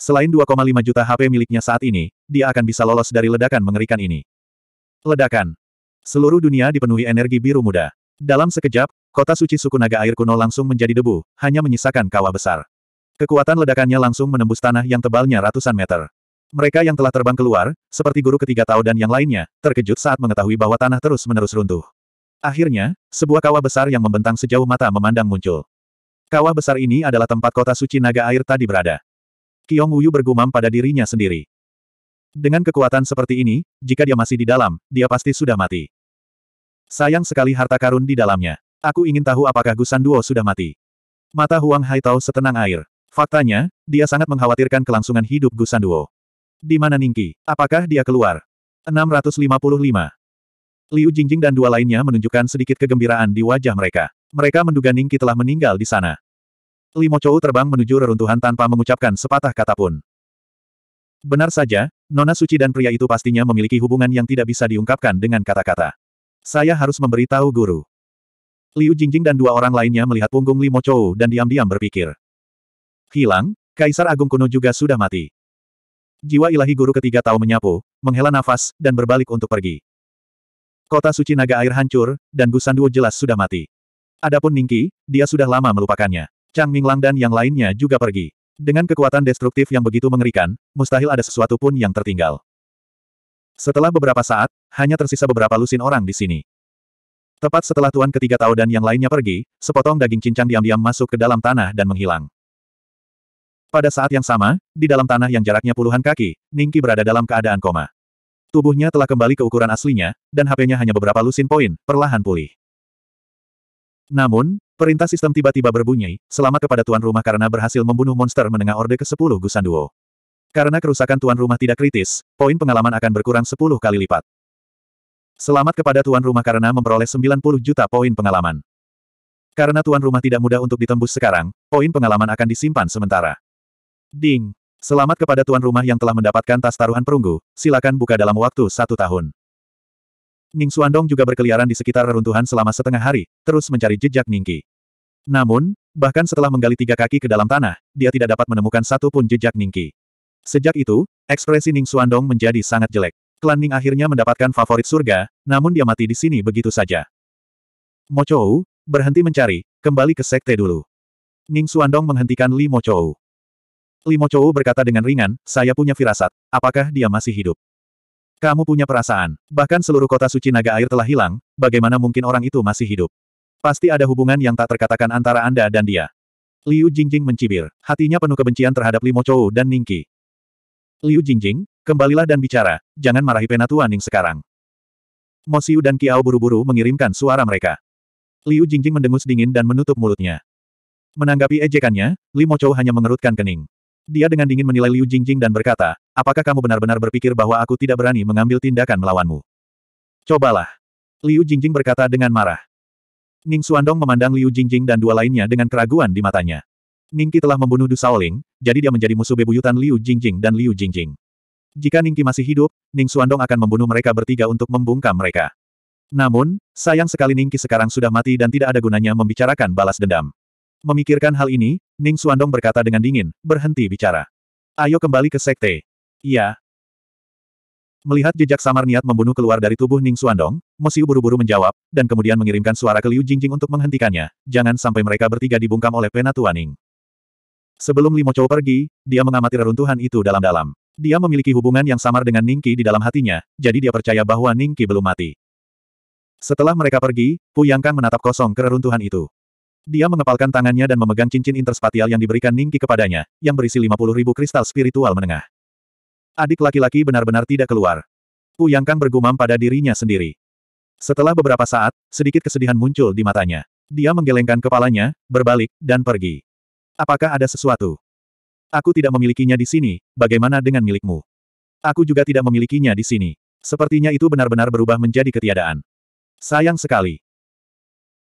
Selain 2,5 juta HP miliknya saat ini, dia akan bisa lolos dari ledakan mengerikan ini. Ledakan. Seluruh dunia dipenuhi energi biru muda. Dalam sekejap, kota suci suku naga air kuno langsung menjadi debu, hanya menyisakan kawah besar. Kekuatan ledakannya langsung menembus tanah yang tebalnya ratusan meter. Mereka yang telah terbang keluar, seperti guru ketiga tahu dan yang lainnya, terkejut saat mengetahui bahwa tanah terus-menerus runtuh. Akhirnya, sebuah kawah besar yang membentang sejauh mata memandang muncul. Kawah besar ini adalah tempat kota suci naga air tadi berada. Kiong Wuyu bergumam pada dirinya sendiri. Dengan kekuatan seperti ini, jika dia masih di dalam, dia pasti sudah mati. Sayang sekali harta karun di dalamnya. Aku ingin tahu apakah Gusan Duo sudah mati. Mata Huang Haitao setenang air. Faktanya, dia sangat mengkhawatirkan kelangsungan hidup Gusanduo. Di mana Ningki? Apakah dia keluar? 655. Liu Jingjing dan dua lainnya menunjukkan sedikit kegembiraan di wajah mereka. Mereka menduga Ningki telah meninggal di sana. Limo Chou terbang menuju reruntuhan tanpa mengucapkan sepatah kata pun. Benar saja, Nona Suci dan pria itu pastinya memiliki hubungan yang tidak bisa diungkapkan dengan kata-kata. Saya harus memberitahu guru. Liu Jingjing dan dua orang lainnya melihat punggung Limo Chou dan diam-diam berpikir hilang, Kaisar Agung kuno juga sudah mati. Jiwa ilahi guru ketiga tahu menyapu, menghela nafas, dan berbalik untuk pergi. Kota suci naga air hancur, dan Gusan Duo jelas sudah mati. Adapun Ningki, dia sudah lama melupakannya. Chang Minglang dan yang lainnya juga pergi. Dengan kekuatan destruktif yang begitu mengerikan, mustahil ada sesuatu pun yang tertinggal. Setelah beberapa saat, hanya tersisa beberapa lusin orang di sini. Tepat setelah Tuan ketiga tahu dan yang lainnya pergi, sepotong daging cincang diam-diam masuk ke dalam tanah dan menghilang. Pada saat yang sama, di dalam tanah yang jaraknya puluhan kaki, Ningki berada dalam keadaan koma. Tubuhnya telah kembali ke ukuran aslinya, dan HP-nya hanya beberapa lusin poin, perlahan pulih. Namun, perintah sistem tiba-tiba berbunyi, selamat kepada tuan rumah karena berhasil membunuh monster menengah Orde ke-10 Gusanduo. Karena kerusakan tuan rumah tidak kritis, poin pengalaman akan berkurang 10 kali lipat. Selamat kepada tuan rumah karena memperoleh 90 juta poin pengalaman. Karena tuan rumah tidak mudah untuk ditembus sekarang, poin pengalaman akan disimpan sementara. Ding. Selamat kepada tuan rumah yang telah mendapatkan tas taruhan perunggu, silakan buka dalam waktu satu tahun. Ning Suandong juga berkeliaran di sekitar reruntuhan selama setengah hari, terus mencari jejak Ningki. Namun, bahkan setelah menggali tiga kaki ke dalam tanah, dia tidak dapat menemukan satu pun jejak Ningki. Sejak itu, ekspresi Ning Suandong menjadi sangat jelek. Klan Ning akhirnya mendapatkan favorit surga, namun dia mati di sini begitu saja. Mo Chou, berhenti mencari, kembali ke sekte dulu. Ning Suandong menghentikan Li Mo Chou. Limo Chou berkata dengan ringan, saya punya firasat, apakah dia masih hidup? Kamu punya perasaan, bahkan seluruh kota suci naga air telah hilang, bagaimana mungkin orang itu masih hidup? Pasti ada hubungan yang tak terkatakan antara Anda dan dia. Liu Jingjing mencibir, hatinya penuh kebencian terhadap Limo Chou dan Ningki. Liu Jingjing, kembalilah dan bicara, jangan marahi Penatua Ning sekarang. Mosiu dan Kiao buru-buru mengirimkan suara mereka. Liu Jingjing mendengus dingin dan menutup mulutnya. Menanggapi ejekannya, Limo Chou hanya mengerutkan kening. Dia dengan dingin menilai Liu Jingjing dan berkata, apakah kamu benar-benar berpikir bahwa aku tidak berani mengambil tindakan melawanmu? Cobalah. Liu Jingjing berkata dengan marah. Ning Suandong memandang Liu Jingjing dan dua lainnya dengan keraguan di matanya. Ningki telah membunuh Du Saoling, jadi dia menjadi musuh bebuyutan Liu Jingjing dan Liu Jingjing. Jika Ningki masih hidup, Ning Suandong akan membunuh mereka bertiga untuk membungkam mereka. Namun, sayang sekali Ningki sekarang sudah mati dan tidak ada gunanya membicarakan balas dendam. Memikirkan hal ini, Ning Suandong berkata dengan dingin, berhenti bicara. Ayo kembali ke sekte. Iya. Melihat jejak samar niat membunuh keluar dari tubuh Ning Suandong, Mosiu buru-buru menjawab, dan kemudian mengirimkan suara ke Liu Jingjing untuk menghentikannya, jangan sampai mereka bertiga dibungkam oleh Penatua Ning. Sebelum Limo Chou pergi, dia mengamati reruntuhan itu dalam-dalam. Dia memiliki hubungan yang samar dengan Ningki di dalam hatinya, jadi dia percaya bahwa Ningki belum mati. Setelah mereka pergi, Pu Kang menatap kosong ke reruntuhan itu. Dia mengepalkan tangannya dan memegang cincin interspatial yang diberikan Ningki kepadanya, yang berisi 50 ribu kristal spiritual menengah. Adik laki-laki benar-benar tidak keluar. Uyang Kang bergumam pada dirinya sendiri. Setelah beberapa saat, sedikit kesedihan muncul di matanya. Dia menggelengkan kepalanya, berbalik, dan pergi. Apakah ada sesuatu? Aku tidak memilikinya di sini, bagaimana dengan milikmu? Aku juga tidak memilikinya di sini. Sepertinya itu benar-benar berubah menjadi ketiadaan. Sayang sekali.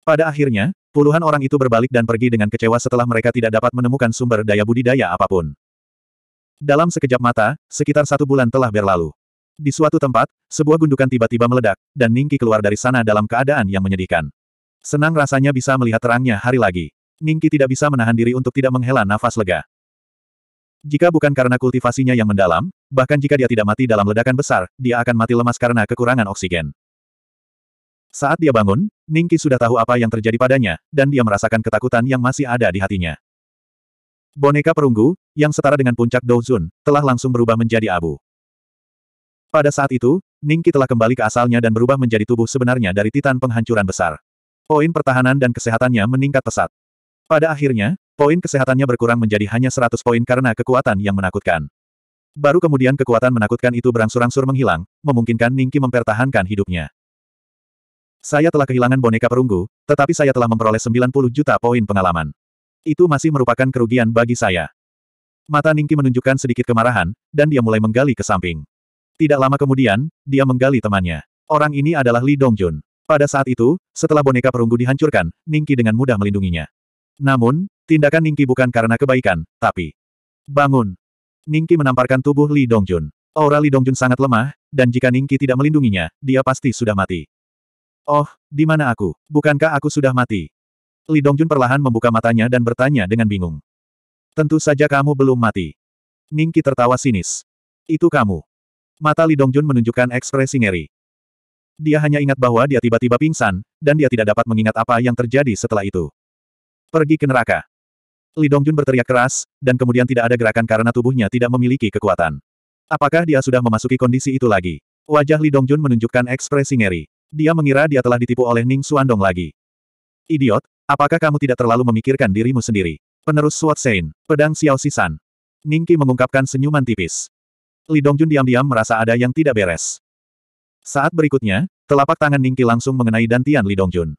Pada akhirnya, Puluhan orang itu berbalik dan pergi dengan kecewa setelah mereka tidak dapat menemukan sumber daya budidaya apapun. Dalam sekejap mata, sekitar satu bulan telah berlalu. Di suatu tempat, sebuah gundukan tiba-tiba meledak, dan Ningki keluar dari sana dalam keadaan yang menyedihkan. Senang rasanya bisa melihat terangnya hari lagi. Ningki tidak bisa menahan diri untuk tidak menghela nafas lega. Jika bukan karena kultivasinya yang mendalam, bahkan jika dia tidak mati dalam ledakan besar, dia akan mati lemas karena kekurangan oksigen. Saat dia bangun, Ningki sudah tahu apa yang terjadi padanya, dan dia merasakan ketakutan yang masih ada di hatinya. Boneka perunggu, yang setara dengan puncak Douzun, telah langsung berubah menjadi abu. Pada saat itu, Ningki telah kembali ke asalnya dan berubah menjadi tubuh sebenarnya dari Titan penghancuran besar. Poin pertahanan dan kesehatannya meningkat pesat. Pada akhirnya, poin kesehatannya berkurang menjadi hanya 100 poin karena kekuatan yang menakutkan. Baru kemudian kekuatan menakutkan itu berangsur-angsur menghilang, memungkinkan Ningki mempertahankan hidupnya. Saya telah kehilangan boneka perunggu, tetapi saya telah memperoleh 90 juta poin pengalaman. Itu masih merupakan kerugian bagi saya. Mata Ningki menunjukkan sedikit kemarahan, dan dia mulai menggali ke samping. Tidak lama kemudian, dia menggali temannya. Orang ini adalah Li Dongjun. Pada saat itu, setelah boneka perunggu dihancurkan, Ningki dengan mudah melindunginya. Namun, tindakan Ningki bukan karena kebaikan, tapi... Bangun! Ningki menamparkan tubuh Li Dongjun. Aura Li Dongjun sangat lemah, dan jika Ningki tidak melindunginya, dia pasti sudah mati. Oh, di mana aku? Bukankah aku sudah mati? Li Dongjun perlahan membuka matanya dan bertanya dengan bingung. Tentu saja kamu belum mati. Ningki tertawa sinis. Itu kamu. Mata Li Dongjun menunjukkan ekspresi ngeri. Dia hanya ingat bahwa dia tiba-tiba pingsan, dan dia tidak dapat mengingat apa yang terjadi setelah itu. Pergi ke neraka. Li Dongjun berteriak keras, dan kemudian tidak ada gerakan karena tubuhnya tidak memiliki kekuatan. Apakah dia sudah memasuki kondisi itu lagi? Wajah Li Dongjun menunjukkan ekspresi ngeri. Dia mengira dia telah ditipu oleh Ning Suandong lagi. Idiot, apakah kamu tidak terlalu memikirkan dirimu sendiri? Penerus Suat Sein, Pedang Xiao Sisan. Qi mengungkapkan senyuman tipis. Li Dongjun diam-diam merasa ada yang tidak beres. Saat berikutnya, telapak tangan Ning Qi langsung mengenai dantian Li Dongjun.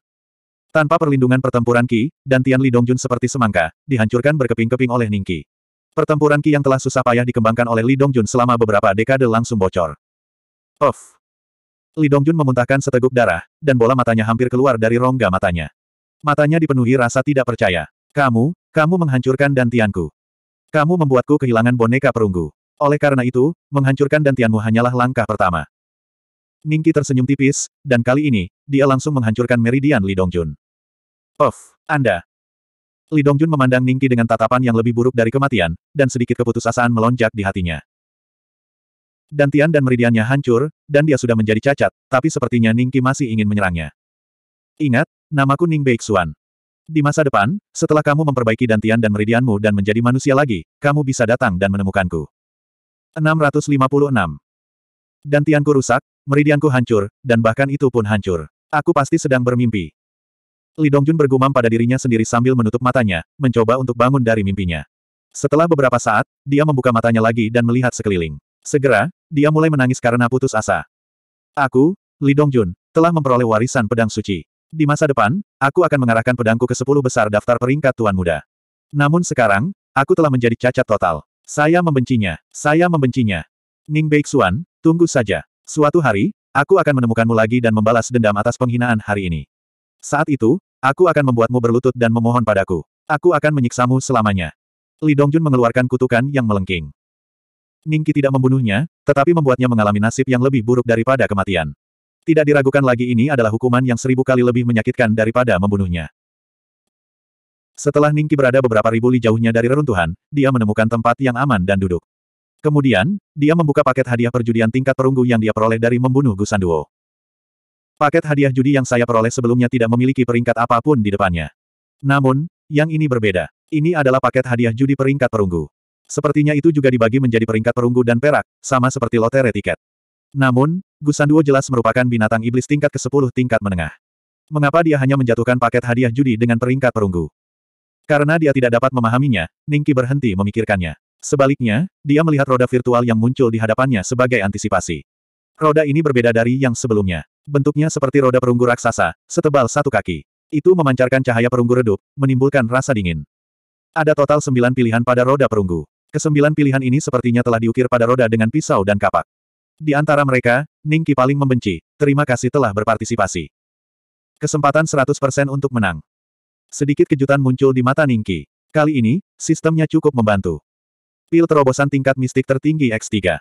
Tanpa perlindungan pertempuran Qi, dantian Li Dongjun seperti semangka, dihancurkan berkeping-keping oleh Ning Qi. Pertempuran Qi yang telah susah payah dikembangkan oleh Li Dongjun selama beberapa dekade langsung bocor. Of, Li Dongjun memuntahkan seteguk darah, dan bola matanya hampir keluar dari rongga matanya. Matanya dipenuhi rasa tidak percaya. Kamu, kamu menghancurkan dantianku. Kamu membuatku kehilangan boneka perunggu. Oleh karena itu, menghancurkan dantianmu hanyalah langkah pertama. Ningki tersenyum tipis, dan kali ini, dia langsung menghancurkan meridian Li Dongjun. Of, Anda. Li Dongjun memandang Ningki dengan tatapan yang lebih buruk dari kematian, dan sedikit keputusasaan melonjak di hatinya. Dantian dan meridiannya hancur, dan dia sudah menjadi cacat, tapi sepertinya Ningki masih ingin menyerangnya. Ingat, namaku Ning Beixuan. Di masa depan, setelah kamu memperbaiki dantian dan meridianmu dan menjadi manusia lagi, kamu bisa datang dan menemukanku. 656. Dantianku rusak, meridianku hancur, dan bahkan itu pun hancur. Aku pasti sedang bermimpi. Li Dongjun bergumam pada dirinya sendiri sambil menutup matanya, mencoba untuk bangun dari mimpinya. Setelah beberapa saat, dia membuka matanya lagi dan melihat sekeliling. Segera, dia mulai menangis karena putus asa. Aku, Li Dongjun, telah memperoleh warisan pedang suci. Di masa depan, aku akan mengarahkan pedangku ke sepuluh besar daftar peringkat tuan muda. Namun sekarang, aku telah menjadi cacat total. Saya membencinya. Saya membencinya. Ning Beixuan, tunggu saja. Suatu hari, aku akan menemukanmu lagi dan membalas dendam atas penghinaan hari ini. Saat itu, aku akan membuatmu berlutut dan memohon padaku. Aku akan menyiksamu selamanya. Li Dongjun mengeluarkan kutukan yang melengking. Ningki tidak membunuhnya, tetapi membuatnya mengalami nasib yang lebih buruk daripada kematian. Tidak diragukan lagi ini adalah hukuman yang seribu kali lebih menyakitkan daripada membunuhnya. Setelah Ningki berada beberapa ribu li jauhnya dari reruntuhan, dia menemukan tempat yang aman dan duduk. Kemudian, dia membuka paket hadiah perjudian tingkat perunggu yang dia peroleh dari membunuh Gusanduo. Paket hadiah judi yang saya peroleh sebelumnya tidak memiliki peringkat apapun di depannya. Namun, yang ini berbeda. Ini adalah paket hadiah judi peringkat perunggu. Sepertinya itu juga dibagi menjadi peringkat perunggu dan perak, sama seperti lotere tiket. Namun, Gusanduo jelas merupakan binatang iblis tingkat ke-10 tingkat menengah. Mengapa dia hanya menjatuhkan paket hadiah judi dengan peringkat perunggu? Karena dia tidak dapat memahaminya, Ningki berhenti memikirkannya. Sebaliknya, dia melihat roda virtual yang muncul di hadapannya sebagai antisipasi. Roda ini berbeda dari yang sebelumnya. Bentuknya seperti roda perunggu raksasa, setebal satu kaki. Itu memancarkan cahaya perunggu redup, menimbulkan rasa dingin. Ada total sembilan pilihan pada roda perunggu. Kesembilan pilihan ini sepertinya telah diukir pada roda dengan pisau dan kapak. Di antara mereka, Ningki paling membenci. Terima kasih telah berpartisipasi. Kesempatan 100% untuk menang. Sedikit kejutan muncul di mata Ningki. Kali ini, sistemnya cukup membantu. Pil terobosan tingkat mistik tertinggi X3.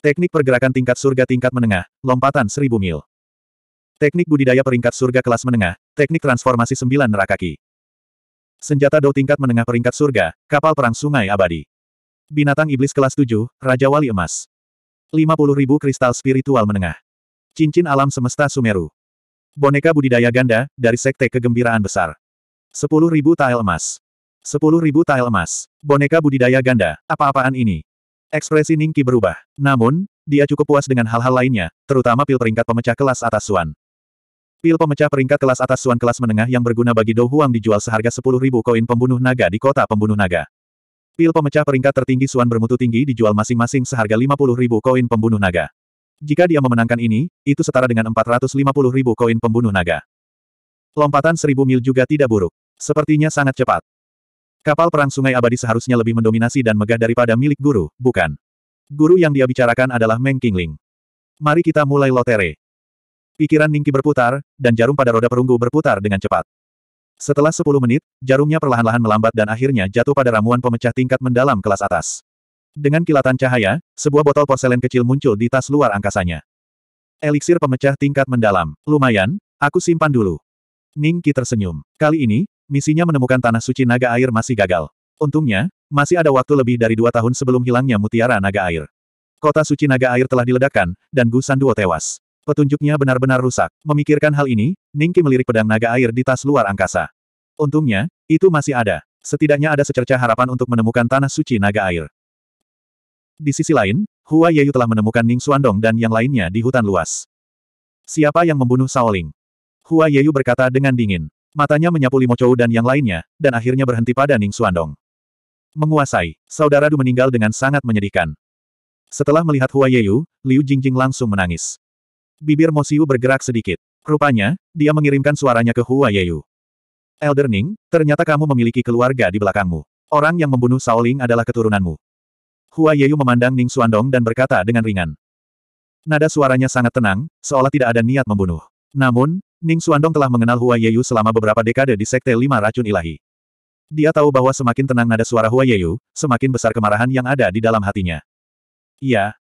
Teknik pergerakan tingkat surga tingkat menengah, lompatan 1000 mil. Teknik budidaya peringkat surga kelas menengah, teknik transformasi 9 nerakaki. Senjata do tingkat menengah peringkat surga, kapal perang sungai abadi. Binatang Iblis Kelas 7, Raja Wali Emas. ribu kristal spiritual menengah. Cincin alam semesta Sumeru. Boneka budidaya ganda, dari sekte kegembiraan besar. ribu tael emas. ribu tael emas. Boneka budidaya ganda, apa-apaan ini? Ekspresi Ningki berubah. Namun, dia cukup puas dengan hal-hal lainnya, terutama pil peringkat pemecah kelas atas Suan. Pil pemecah peringkat kelas atas Suan kelas menengah yang berguna bagi Do Huang dijual seharga 10.000 koin pembunuh naga di kota pembunuh naga. Pil pemecah peringkat tertinggi Suan bermutu tinggi dijual masing-masing seharga 50 ribu koin pembunuh naga. Jika dia memenangkan ini, itu setara dengan 450 ribu koin pembunuh naga. Lompatan seribu mil juga tidak buruk. Sepertinya sangat cepat. Kapal perang sungai abadi seharusnya lebih mendominasi dan megah daripada milik guru, bukan? Guru yang dia bicarakan adalah Meng Qingling. Mari kita mulai lotere. Pikiran Ningki berputar, dan jarum pada roda perunggu berputar dengan cepat. Setelah 10 menit, jarumnya perlahan-lahan melambat dan akhirnya jatuh pada ramuan pemecah tingkat mendalam kelas atas. Dengan kilatan cahaya, sebuah botol porselen kecil muncul di tas luar angkasanya. Eliksir pemecah tingkat mendalam. Lumayan, aku simpan dulu. Ning Qi tersenyum. Kali ini, misinya menemukan tanah suci naga air masih gagal. Untungnya, masih ada waktu lebih dari dua tahun sebelum hilangnya mutiara naga air. Kota suci naga air telah diledakkan, dan Gu Sanduo tewas. Petunjuknya benar-benar rusak. Memikirkan hal ini, Ningki melirik pedang naga air di tas luar angkasa. Untungnya, itu masih ada. Setidaknya ada secerca harapan untuk menemukan tanah suci naga air. Di sisi lain, Hua Yeyu telah menemukan Ning Suandong dan yang lainnya di hutan luas. Siapa yang membunuh Saoling? Hua Yeyu berkata dengan dingin. Matanya menyapu Limo Chou dan yang lainnya, dan akhirnya berhenti pada Ning Suandong. Menguasai, saudara Du meninggal dengan sangat menyedihkan. Setelah melihat Hua Yeyu, Liu Jingjing langsung menangis. Bibir Mosiu bergerak sedikit. Rupanya, dia mengirimkan suaranya ke Hua Yeyu. Elder Ning, ternyata kamu memiliki keluarga di belakangmu. Orang yang membunuh Shaoling adalah keturunanmu. Hua Yeyu memandang Ning Suandong dan berkata dengan ringan. Nada suaranya sangat tenang, seolah tidak ada niat membunuh. Namun, Ning Suandong telah mengenal Hua Yeyu selama beberapa dekade di Sekte Lima Racun Ilahi. Dia tahu bahwa semakin tenang nada suara Hua Yeyu, semakin besar kemarahan yang ada di dalam hatinya. Iya,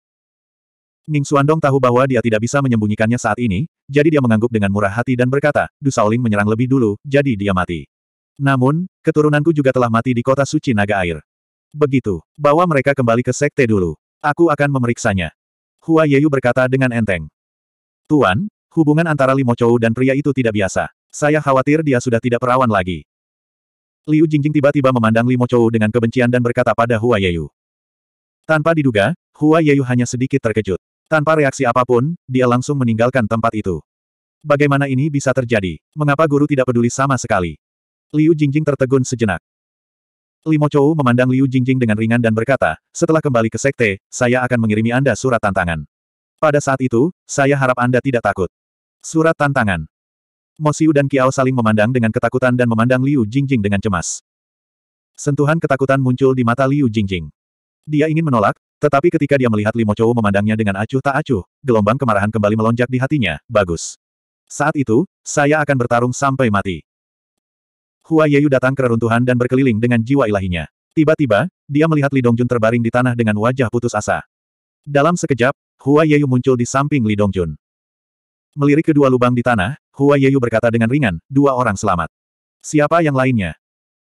Ning Xuandong tahu bahwa dia tidak bisa menyembunyikannya saat ini, jadi dia mengangguk dengan murah hati dan berkata, Du Shaoling menyerang lebih dulu, jadi dia mati. Namun, keturunanku juga telah mati di kota suci naga air. Begitu, bawa mereka kembali ke sekte dulu. Aku akan memeriksanya. Hua Yeyu berkata dengan enteng. Tuan, hubungan antara Limo Chou dan pria itu tidak biasa. Saya khawatir dia sudah tidak perawan lagi. Liu Jingjing tiba-tiba memandang Limo Chou dengan kebencian dan berkata pada Hua Yeyu. Tanpa diduga, Hua Yeyu hanya sedikit terkejut. Tanpa reaksi apapun, dia langsung meninggalkan tempat itu. Bagaimana ini bisa terjadi? Mengapa guru tidak peduli sama sekali? Liu Jingjing tertegun sejenak. Limo Chou memandang Liu Jingjing dengan ringan dan berkata, setelah kembali ke sekte, saya akan mengirimi Anda surat tantangan. Pada saat itu, saya harap Anda tidak takut. Surat tantangan. Mo Xiu dan Kiao saling memandang dengan ketakutan dan memandang Liu Jingjing dengan cemas. Sentuhan ketakutan muncul di mata Liu Jingjing. Dia ingin menolak, tetapi ketika dia melihat Limo Chou memandangnya dengan acuh tak acuh, gelombang kemarahan kembali melonjak di hatinya, bagus. Saat itu, saya akan bertarung sampai mati. Hua Yeyu datang ke reruntuhan dan berkeliling dengan jiwa ilahinya. Tiba-tiba, dia melihat Li Dongjun terbaring di tanah dengan wajah putus asa. Dalam sekejap, Hua Yeyu muncul di samping Li Dongjun. Melirik kedua lubang di tanah, Hua Yeyu berkata dengan ringan, dua orang selamat. Siapa yang lainnya?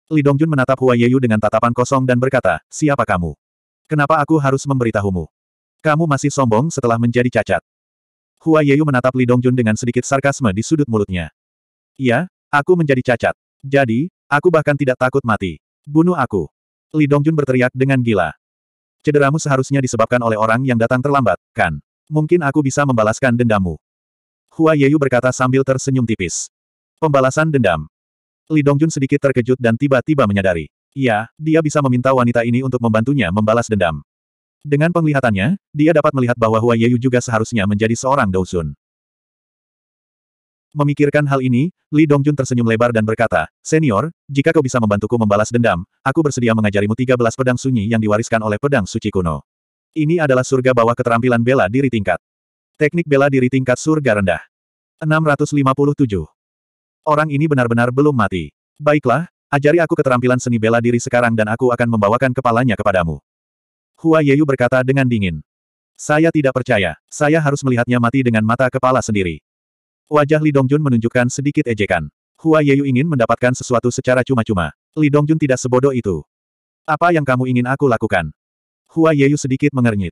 Li Dongjun menatap Hua Yeyu dengan tatapan kosong dan berkata, siapa kamu? Kenapa aku harus memberitahumu? Kamu masih sombong setelah menjadi cacat. Hua Yeyu menatap Li Dongjun dengan sedikit sarkasme di sudut mulutnya. Iya, aku menjadi cacat. Jadi, aku bahkan tidak takut mati. Bunuh aku. Li Dongjun berteriak dengan gila. Cederamu seharusnya disebabkan oleh orang yang datang terlambat, kan? Mungkin aku bisa membalaskan dendammu. Hua Yeyu berkata sambil tersenyum tipis. Pembalasan dendam. Li Dongjun sedikit terkejut dan tiba-tiba menyadari. Iya, dia bisa meminta wanita ini untuk membantunya membalas dendam. Dengan penglihatannya, dia dapat melihat bahwa Hua Yeyu juga seharusnya menjadi seorang Daozun. Memikirkan hal ini, Li Dongjun tersenyum lebar dan berkata, Senior, jika kau bisa membantuku membalas dendam, aku bersedia mengajarimu 13 pedang sunyi yang diwariskan oleh pedang suci kuno. Ini adalah surga bawah keterampilan bela diri tingkat. Teknik bela diri tingkat surga rendah. 657. Orang ini benar-benar belum mati. Baiklah, Ajari aku keterampilan seni bela diri sekarang dan aku akan membawakan kepalanya kepadamu. Hua Yeyu berkata dengan dingin. Saya tidak percaya, saya harus melihatnya mati dengan mata kepala sendiri. Wajah Li Dongjun menunjukkan sedikit ejekan. Hua Yeyu ingin mendapatkan sesuatu secara cuma-cuma. Li Dongjun tidak sebodoh itu. Apa yang kamu ingin aku lakukan? Hua Yeyu sedikit mengernyit.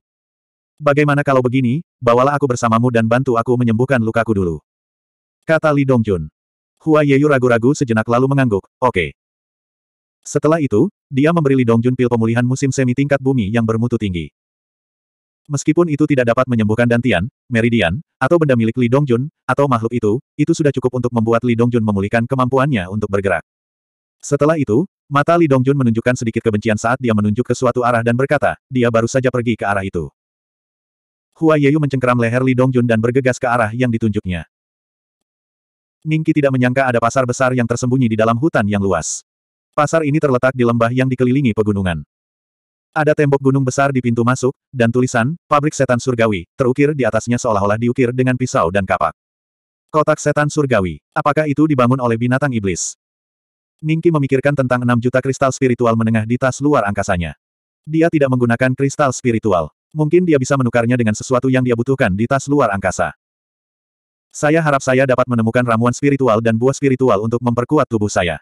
Bagaimana kalau begini, bawalah aku bersamamu dan bantu aku menyembuhkan lukaku dulu. Kata Li Dongjun. Hua Yeyu ragu-ragu sejenak lalu mengangguk, oke. Okay. Setelah itu, dia memberi Li Dongjun pil pemulihan musim semi tingkat bumi yang bermutu tinggi. Meskipun itu tidak dapat menyembuhkan dantian, meridian, atau benda milik Li Dongjun, atau makhluk itu, itu sudah cukup untuk membuat Li Dongjun memulihkan kemampuannya untuk bergerak. Setelah itu, mata Li Dongjun menunjukkan sedikit kebencian saat dia menunjuk ke suatu arah dan berkata, dia baru saja pergi ke arah itu. Hua Yeyu mencengkeram leher Li Dongjun dan bergegas ke arah yang ditunjuknya. Ningki tidak menyangka ada pasar besar yang tersembunyi di dalam hutan yang luas. Pasar ini terletak di lembah yang dikelilingi pegunungan. Ada tembok gunung besar di pintu masuk, dan tulisan, pabrik setan surgawi, terukir di atasnya seolah-olah diukir dengan pisau dan kapak. Kotak setan surgawi, apakah itu dibangun oleh binatang iblis? Ningki memikirkan tentang 6 juta kristal spiritual menengah di tas luar angkasanya. Dia tidak menggunakan kristal spiritual. Mungkin dia bisa menukarnya dengan sesuatu yang dia butuhkan di tas luar angkasa. Saya harap saya dapat menemukan ramuan spiritual dan buah spiritual untuk memperkuat tubuh saya.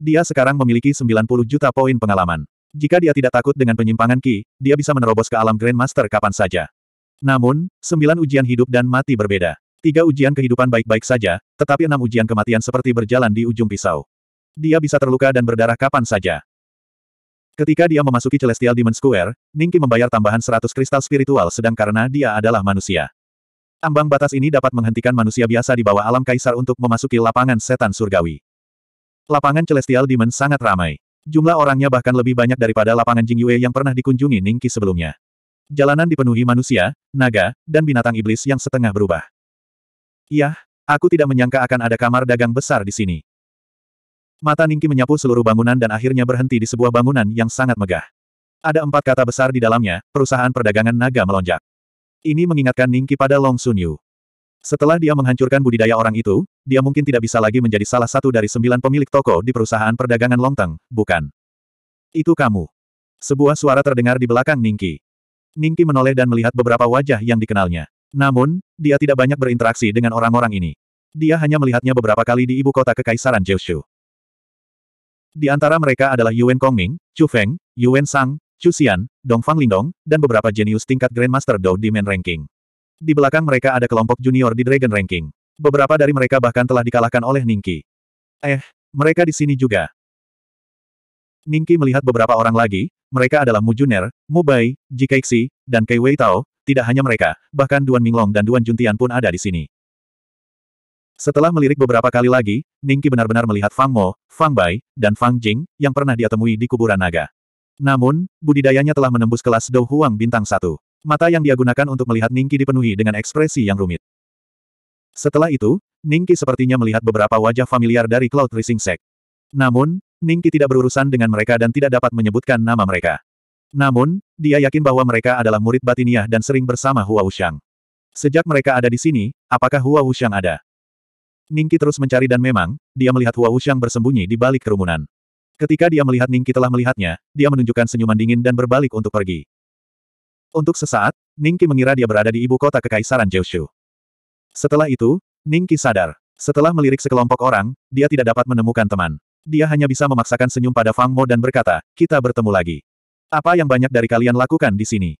Dia sekarang memiliki 90 juta poin pengalaman. Jika dia tidak takut dengan penyimpangan Ki, dia bisa menerobos ke alam Grandmaster kapan saja. Namun, sembilan ujian hidup dan mati berbeda. Tiga ujian kehidupan baik-baik saja, tetapi enam ujian kematian seperti berjalan di ujung pisau. Dia bisa terluka dan berdarah kapan saja. Ketika dia memasuki Celestial Demon Square, Ningki membayar tambahan 100 kristal spiritual sedang karena dia adalah manusia. Ambang batas ini dapat menghentikan manusia biasa di bawah alam kaisar untuk memasuki lapangan setan surgawi. Lapangan Celestial Demon sangat ramai. Jumlah orangnya bahkan lebih banyak daripada lapangan Jingyue yang pernah dikunjungi Ningki sebelumnya. Jalanan dipenuhi manusia, naga, dan binatang iblis yang setengah berubah. Yah, aku tidak menyangka akan ada kamar dagang besar di sini. Mata Ningki menyapu seluruh bangunan dan akhirnya berhenti di sebuah bangunan yang sangat megah. Ada empat kata besar di dalamnya, perusahaan perdagangan naga melonjak. Ini mengingatkan Ningki pada Long Sun Yu. Setelah dia menghancurkan budidaya orang itu, dia mungkin tidak bisa lagi menjadi salah satu dari sembilan pemilik toko di perusahaan perdagangan Longteng, bukan? Itu kamu. Sebuah suara terdengar di belakang Ningki. Ningki menoleh dan melihat beberapa wajah yang dikenalnya. Namun, dia tidak banyak berinteraksi dengan orang-orang ini. Dia hanya melihatnya beberapa kali di ibu kota Kekaisaran Jiushu. Di antara mereka adalah Yuan Kongming, Chu Feng, Yuan Sang, Chu Xian, Dong Fang Lindong, dan beberapa jenius tingkat Grandmaster Dou di main ranking. Di belakang mereka ada kelompok junior di Dragon Ranking. Beberapa dari mereka bahkan telah dikalahkan oleh Ningki. Eh, mereka di sini juga. Ningki melihat beberapa orang lagi, mereka adalah Mu Juner, Mu Bai, Ji Kaixi, dan Kei Wei Tao, tidak hanya mereka, bahkan Duan Minglong dan Duan Juntian pun ada di sini. Setelah melirik beberapa kali lagi, Ningki benar-benar melihat Fang Mo, Fang Bai, dan Fang Jing, yang pernah dia temui di kuburan naga. Namun, budidayanya telah menembus kelas Dou Huang bintang 1. Mata yang dia gunakan untuk melihat Ningki dipenuhi dengan ekspresi yang rumit. Setelah itu, Ningki sepertinya melihat beberapa wajah familiar dari Cloud Rising Sect. Namun, Ningki tidak berurusan dengan mereka dan tidak dapat menyebutkan nama mereka. Namun, dia yakin bahwa mereka adalah murid batiniah dan sering bersama Hua Wuxiang. Sejak mereka ada di sini, apakah Hua Wuxiang ada? Ningki terus mencari dan memang, dia melihat Hua Wuxiang bersembunyi di balik kerumunan. Ketika dia melihat Ningki telah melihatnya, dia menunjukkan senyuman dingin dan berbalik untuk pergi. Untuk sesaat, Ningki mengira dia berada di ibu kota Kekaisaran Jiuzhu. Setelah itu, Ningki sadar. Setelah melirik sekelompok orang, dia tidak dapat menemukan teman. Dia hanya bisa memaksakan senyum pada Fang Mo dan berkata, kita bertemu lagi. Apa yang banyak dari kalian lakukan di sini?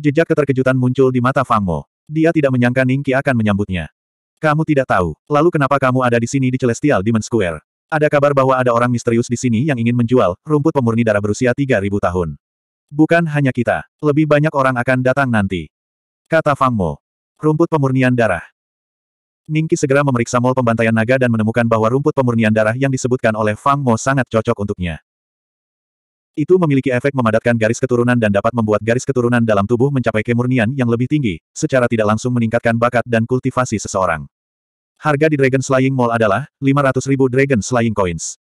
Jejak keterkejutan muncul di mata Fang Mo. Dia tidak menyangka Ningki akan menyambutnya. Kamu tidak tahu, lalu kenapa kamu ada di sini di Celestial Demon Square? Ada kabar bahwa ada orang misterius di sini yang ingin menjual rumput pemurni darah berusia 3000 tahun. Bukan hanya kita, lebih banyak orang akan datang nanti. Kata Fang Mo. Rumput pemurnian darah. Ningki segera memeriksa mol pembantaian naga dan menemukan bahwa rumput pemurnian darah yang disebutkan oleh Fang Mo sangat cocok untuknya. Itu memiliki efek memadatkan garis keturunan dan dapat membuat garis keturunan dalam tubuh mencapai kemurnian yang lebih tinggi, secara tidak langsung meningkatkan bakat dan kultivasi seseorang. Harga di Dragon Slaying Mall adalah 500.000 Dragon Slaying Coins.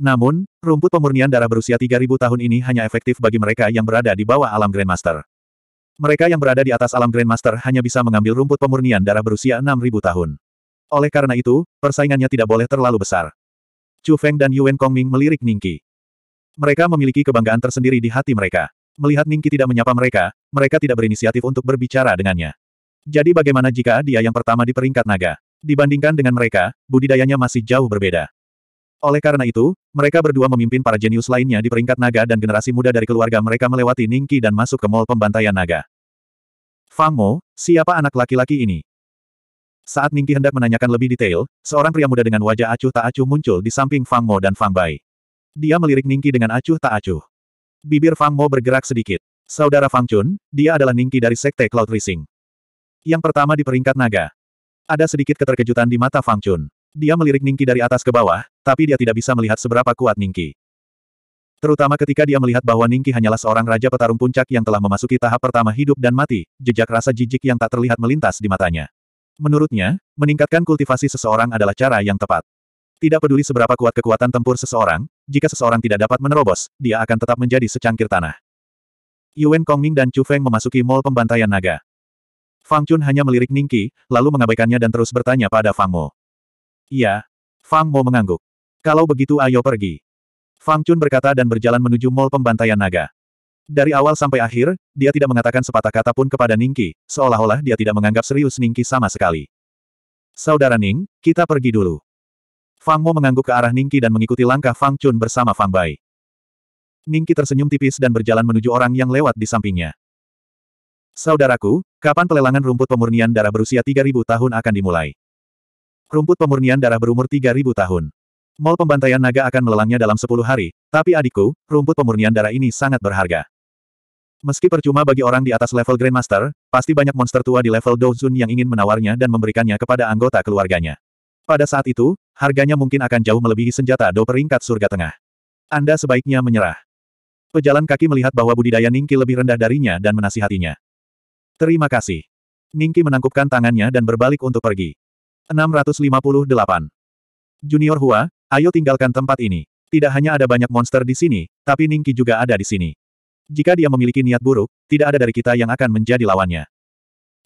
Namun, rumput pemurnian darah berusia 3000 tahun ini hanya efektif bagi mereka yang berada di bawah alam Grandmaster. Mereka yang berada di atas alam Grandmaster hanya bisa mengambil rumput pemurnian darah berusia 6000 tahun. Oleh karena itu, persaingannya tidak boleh terlalu besar. Chu Feng dan Yuan Kongming melirik Ningqi. Mereka memiliki kebanggaan tersendiri di hati mereka. Melihat Ningqi tidak menyapa mereka, mereka tidak berinisiatif untuk berbicara dengannya. Jadi bagaimana jika dia yang pertama di peringkat naga? Dibandingkan dengan mereka, budidayanya masih jauh berbeda. Oleh karena itu, mereka berdua memimpin para jenius lainnya di peringkat naga dan generasi muda dari keluarga mereka melewati Ningqi dan masuk ke mall pembantaian naga. Fang Mo, siapa anak laki-laki ini? Saat Ningqi hendak menanyakan lebih detail, seorang pria muda dengan wajah acuh tak acuh muncul di samping Fang Mo dan Fang Bai. Dia melirik Ningqi dengan acuh tak acuh. Bibir Fang Mo bergerak sedikit. Saudara Fang Chun, dia adalah Ningqi dari Sekte Cloud Rising. Yang pertama di peringkat naga. Ada sedikit keterkejutan di mata Fang Chun. Dia melirik Ningki dari atas ke bawah, tapi dia tidak bisa melihat seberapa kuat Ningki. Terutama ketika dia melihat bahwa Ningki hanyalah seorang raja petarung puncak yang telah memasuki tahap pertama hidup dan mati, jejak rasa jijik yang tak terlihat melintas di matanya. Menurutnya, meningkatkan kultivasi seseorang adalah cara yang tepat. Tidak peduli seberapa kuat kekuatan tempur seseorang, jika seseorang tidak dapat menerobos, dia akan tetap menjadi secangkir tanah. Yuan Kongming dan Chu Feng memasuki mall pembantaian naga. Fang Chun hanya melirik Ningki, lalu mengabaikannya dan terus bertanya pada Fang Mo. Iya. Fang Mo mengangguk. Kalau begitu ayo pergi. Fang Chun berkata dan berjalan menuju mall pembantaian naga. Dari awal sampai akhir, dia tidak mengatakan sepatah kata pun kepada Ningki, seolah-olah dia tidak menganggap serius Ningki sama sekali. Saudara Ning, kita pergi dulu. Fang Mo mengangguk ke arah Ningki dan mengikuti langkah Fang Chun bersama Fang Bai. Ningki tersenyum tipis dan berjalan menuju orang yang lewat di sampingnya. Saudaraku, kapan pelelangan rumput pemurnian darah berusia 3000 tahun akan dimulai? Rumput pemurnian darah berumur 3.000 tahun. Mall pembantaian naga akan melelangnya dalam 10 hari, tapi adikku, rumput pemurnian darah ini sangat berharga. Meski percuma bagi orang di atas level Grandmaster, pasti banyak monster tua di level Dozun yang ingin menawarnya dan memberikannya kepada anggota keluarganya. Pada saat itu, harganya mungkin akan jauh melebihi senjata Do peringkat surga tengah. Anda sebaiknya menyerah. Pejalan kaki melihat bahwa budidaya Ningki lebih rendah darinya dan menasihatinya. Terima kasih. Ningki menangkupkan tangannya dan berbalik untuk pergi. 658. Junior Hua, ayo tinggalkan tempat ini. Tidak hanya ada banyak monster di sini, tapi Ningki juga ada di sini. Jika dia memiliki niat buruk, tidak ada dari kita yang akan menjadi lawannya.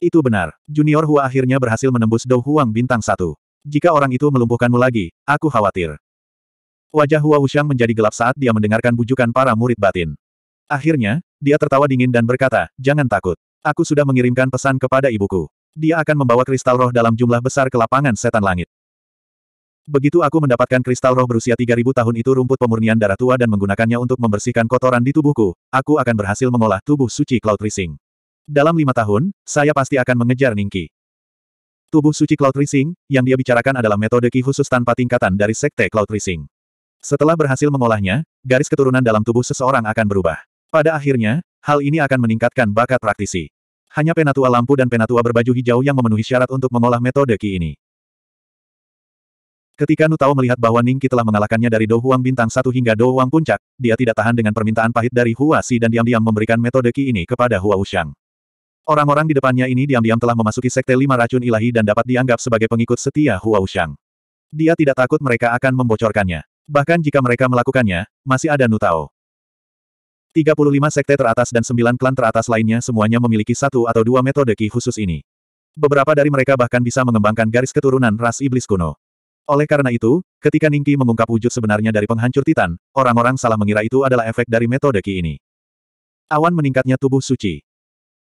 Itu benar. Junior Hua akhirnya berhasil menembus Dou Huang bintang satu. Jika orang itu melumpuhkanmu lagi, aku khawatir. Wajah Hua Wuxiang menjadi gelap saat dia mendengarkan bujukan para murid batin. Akhirnya, dia tertawa dingin dan berkata, jangan takut. Aku sudah mengirimkan pesan kepada ibuku dia akan membawa kristal roh dalam jumlah besar ke lapangan setan langit. Begitu aku mendapatkan kristal roh berusia 3000 tahun itu rumput pemurnian darah tua dan menggunakannya untuk membersihkan kotoran di tubuhku, aku akan berhasil mengolah tubuh suci Cloud Rising. Dalam lima tahun, saya pasti akan mengejar Ningki. Tubuh suci Cloud Rising, yang dia bicarakan adalah metode Ki khusus tanpa tingkatan dari Sekte Cloud Rising. Setelah berhasil mengolahnya, garis keturunan dalam tubuh seseorang akan berubah. Pada akhirnya, hal ini akan meningkatkan bakat praktisi hanya penatua lampu dan penatua berbaju hijau yang memenuhi syarat untuk mengolah metode Ki ini. Ketika Nutao melihat bahwa Ningki telah mengalahkannya dari Dou Huang bintang satu hingga Dou Huang puncak, dia tidak tahan dengan permintaan pahit dari Hua Si dan diam-diam memberikan metode Ki ini kepada Hua Wuxiang. Orang-orang di depannya ini diam-diam telah memasuki sekte lima racun ilahi dan dapat dianggap sebagai pengikut setia Hua Wuxiang. Dia tidak takut mereka akan membocorkannya. Bahkan jika mereka melakukannya, masih ada Nutao. 35 sekte teratas dan 9 klan teratas lainnya semuanya memiliki satu atau dua metode ki khusus ini. Beberapa dari mereka bahkan bisa mengembangkan garis keturunan ras iblis kuno. Oleh karena itu, ketika Ningki mengungkap wujud sebenarnya dari penghancur Titan, orang-orang salah mengira itu adalah efek dari metode Ki ini. Awan meningkatnya tubuh suci.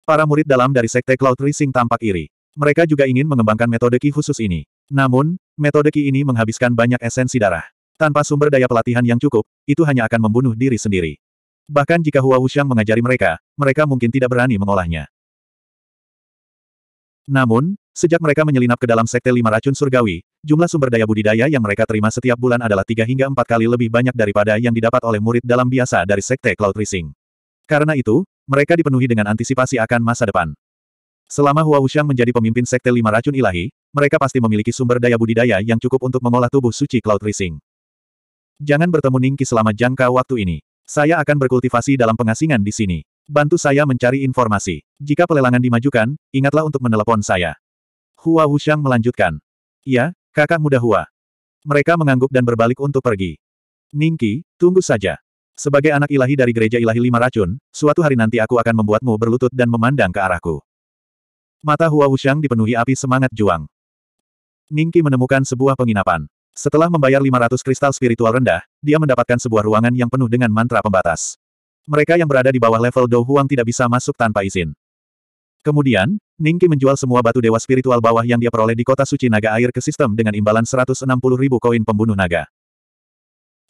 Para murid dalam dari Sekte Cloud Rising tampak iri. Mereka juga ingin mengembangkan metode Ki khusus ini. Namun, metode Ki ini menghabiskan banyak esensi darah. Tanpa sumber daya pelatihan yang cukup, itu hanya akan membunuh diri sendiri. Bahkan jika Hua Wuxiang mengajari mereka, mereka mungkin tidak berani mengolahnya. Namun, sejak mereka menyelinap ke dalam Sekte Lima Racun Surgawi, jumlah sumber daya budidaya yang mereka terima setiap bulan adalah tiga hingga empat kali lebih banyak daripada yang didapat oleh murid dalam biasa dari Sekte Cloud Rising. Karena itu, mereka dipenuhi dengan antisipasi akan masa depan. Selama Hua Wuxiang menjadi pemimpin Sekte Lima Racun Ilahi, mereka pasti memiliki sumber daya budidaya yang cukup untuk mengolah tubuh suci Cloud Rising. Jangan bertemu Ningki selama jangka waktu ini. Saya akan berkultivasi dalam pengasingan di sini. Bantu saya mencari informasi. Jika pelelangan dimajukan, ingatlah untuk menelepon saya. Hua Wushang melanjutkan. Ya, kakak muda Hua. Mereka mengangguk dan berbalik untuk pergi. Ningki, tunggu saja. Sebagai anak ilahi dari gereja ilahi lima racun, suatu hari nanti aku akan membuatmu berlutut dan memandang ke arahku. Mata Hua Wushang dipenuhi api semangat juang. Ningki menemukan sebuah penginapan. Setelah membayar 500 kristal spiritual rendah, dia mendapatkan sebuah ruangan yang penuh dengan mantra pembatas. Mereka yang berada di bawah level Dou Huang tidak bisa masuk tanpa izin. Kemudian, Ningki menjual semua batu dewa spiritual bawah yang dia peroleh di kota suci naga air ke sistem dengan imbalan 160 ribu koin pembunuh naga.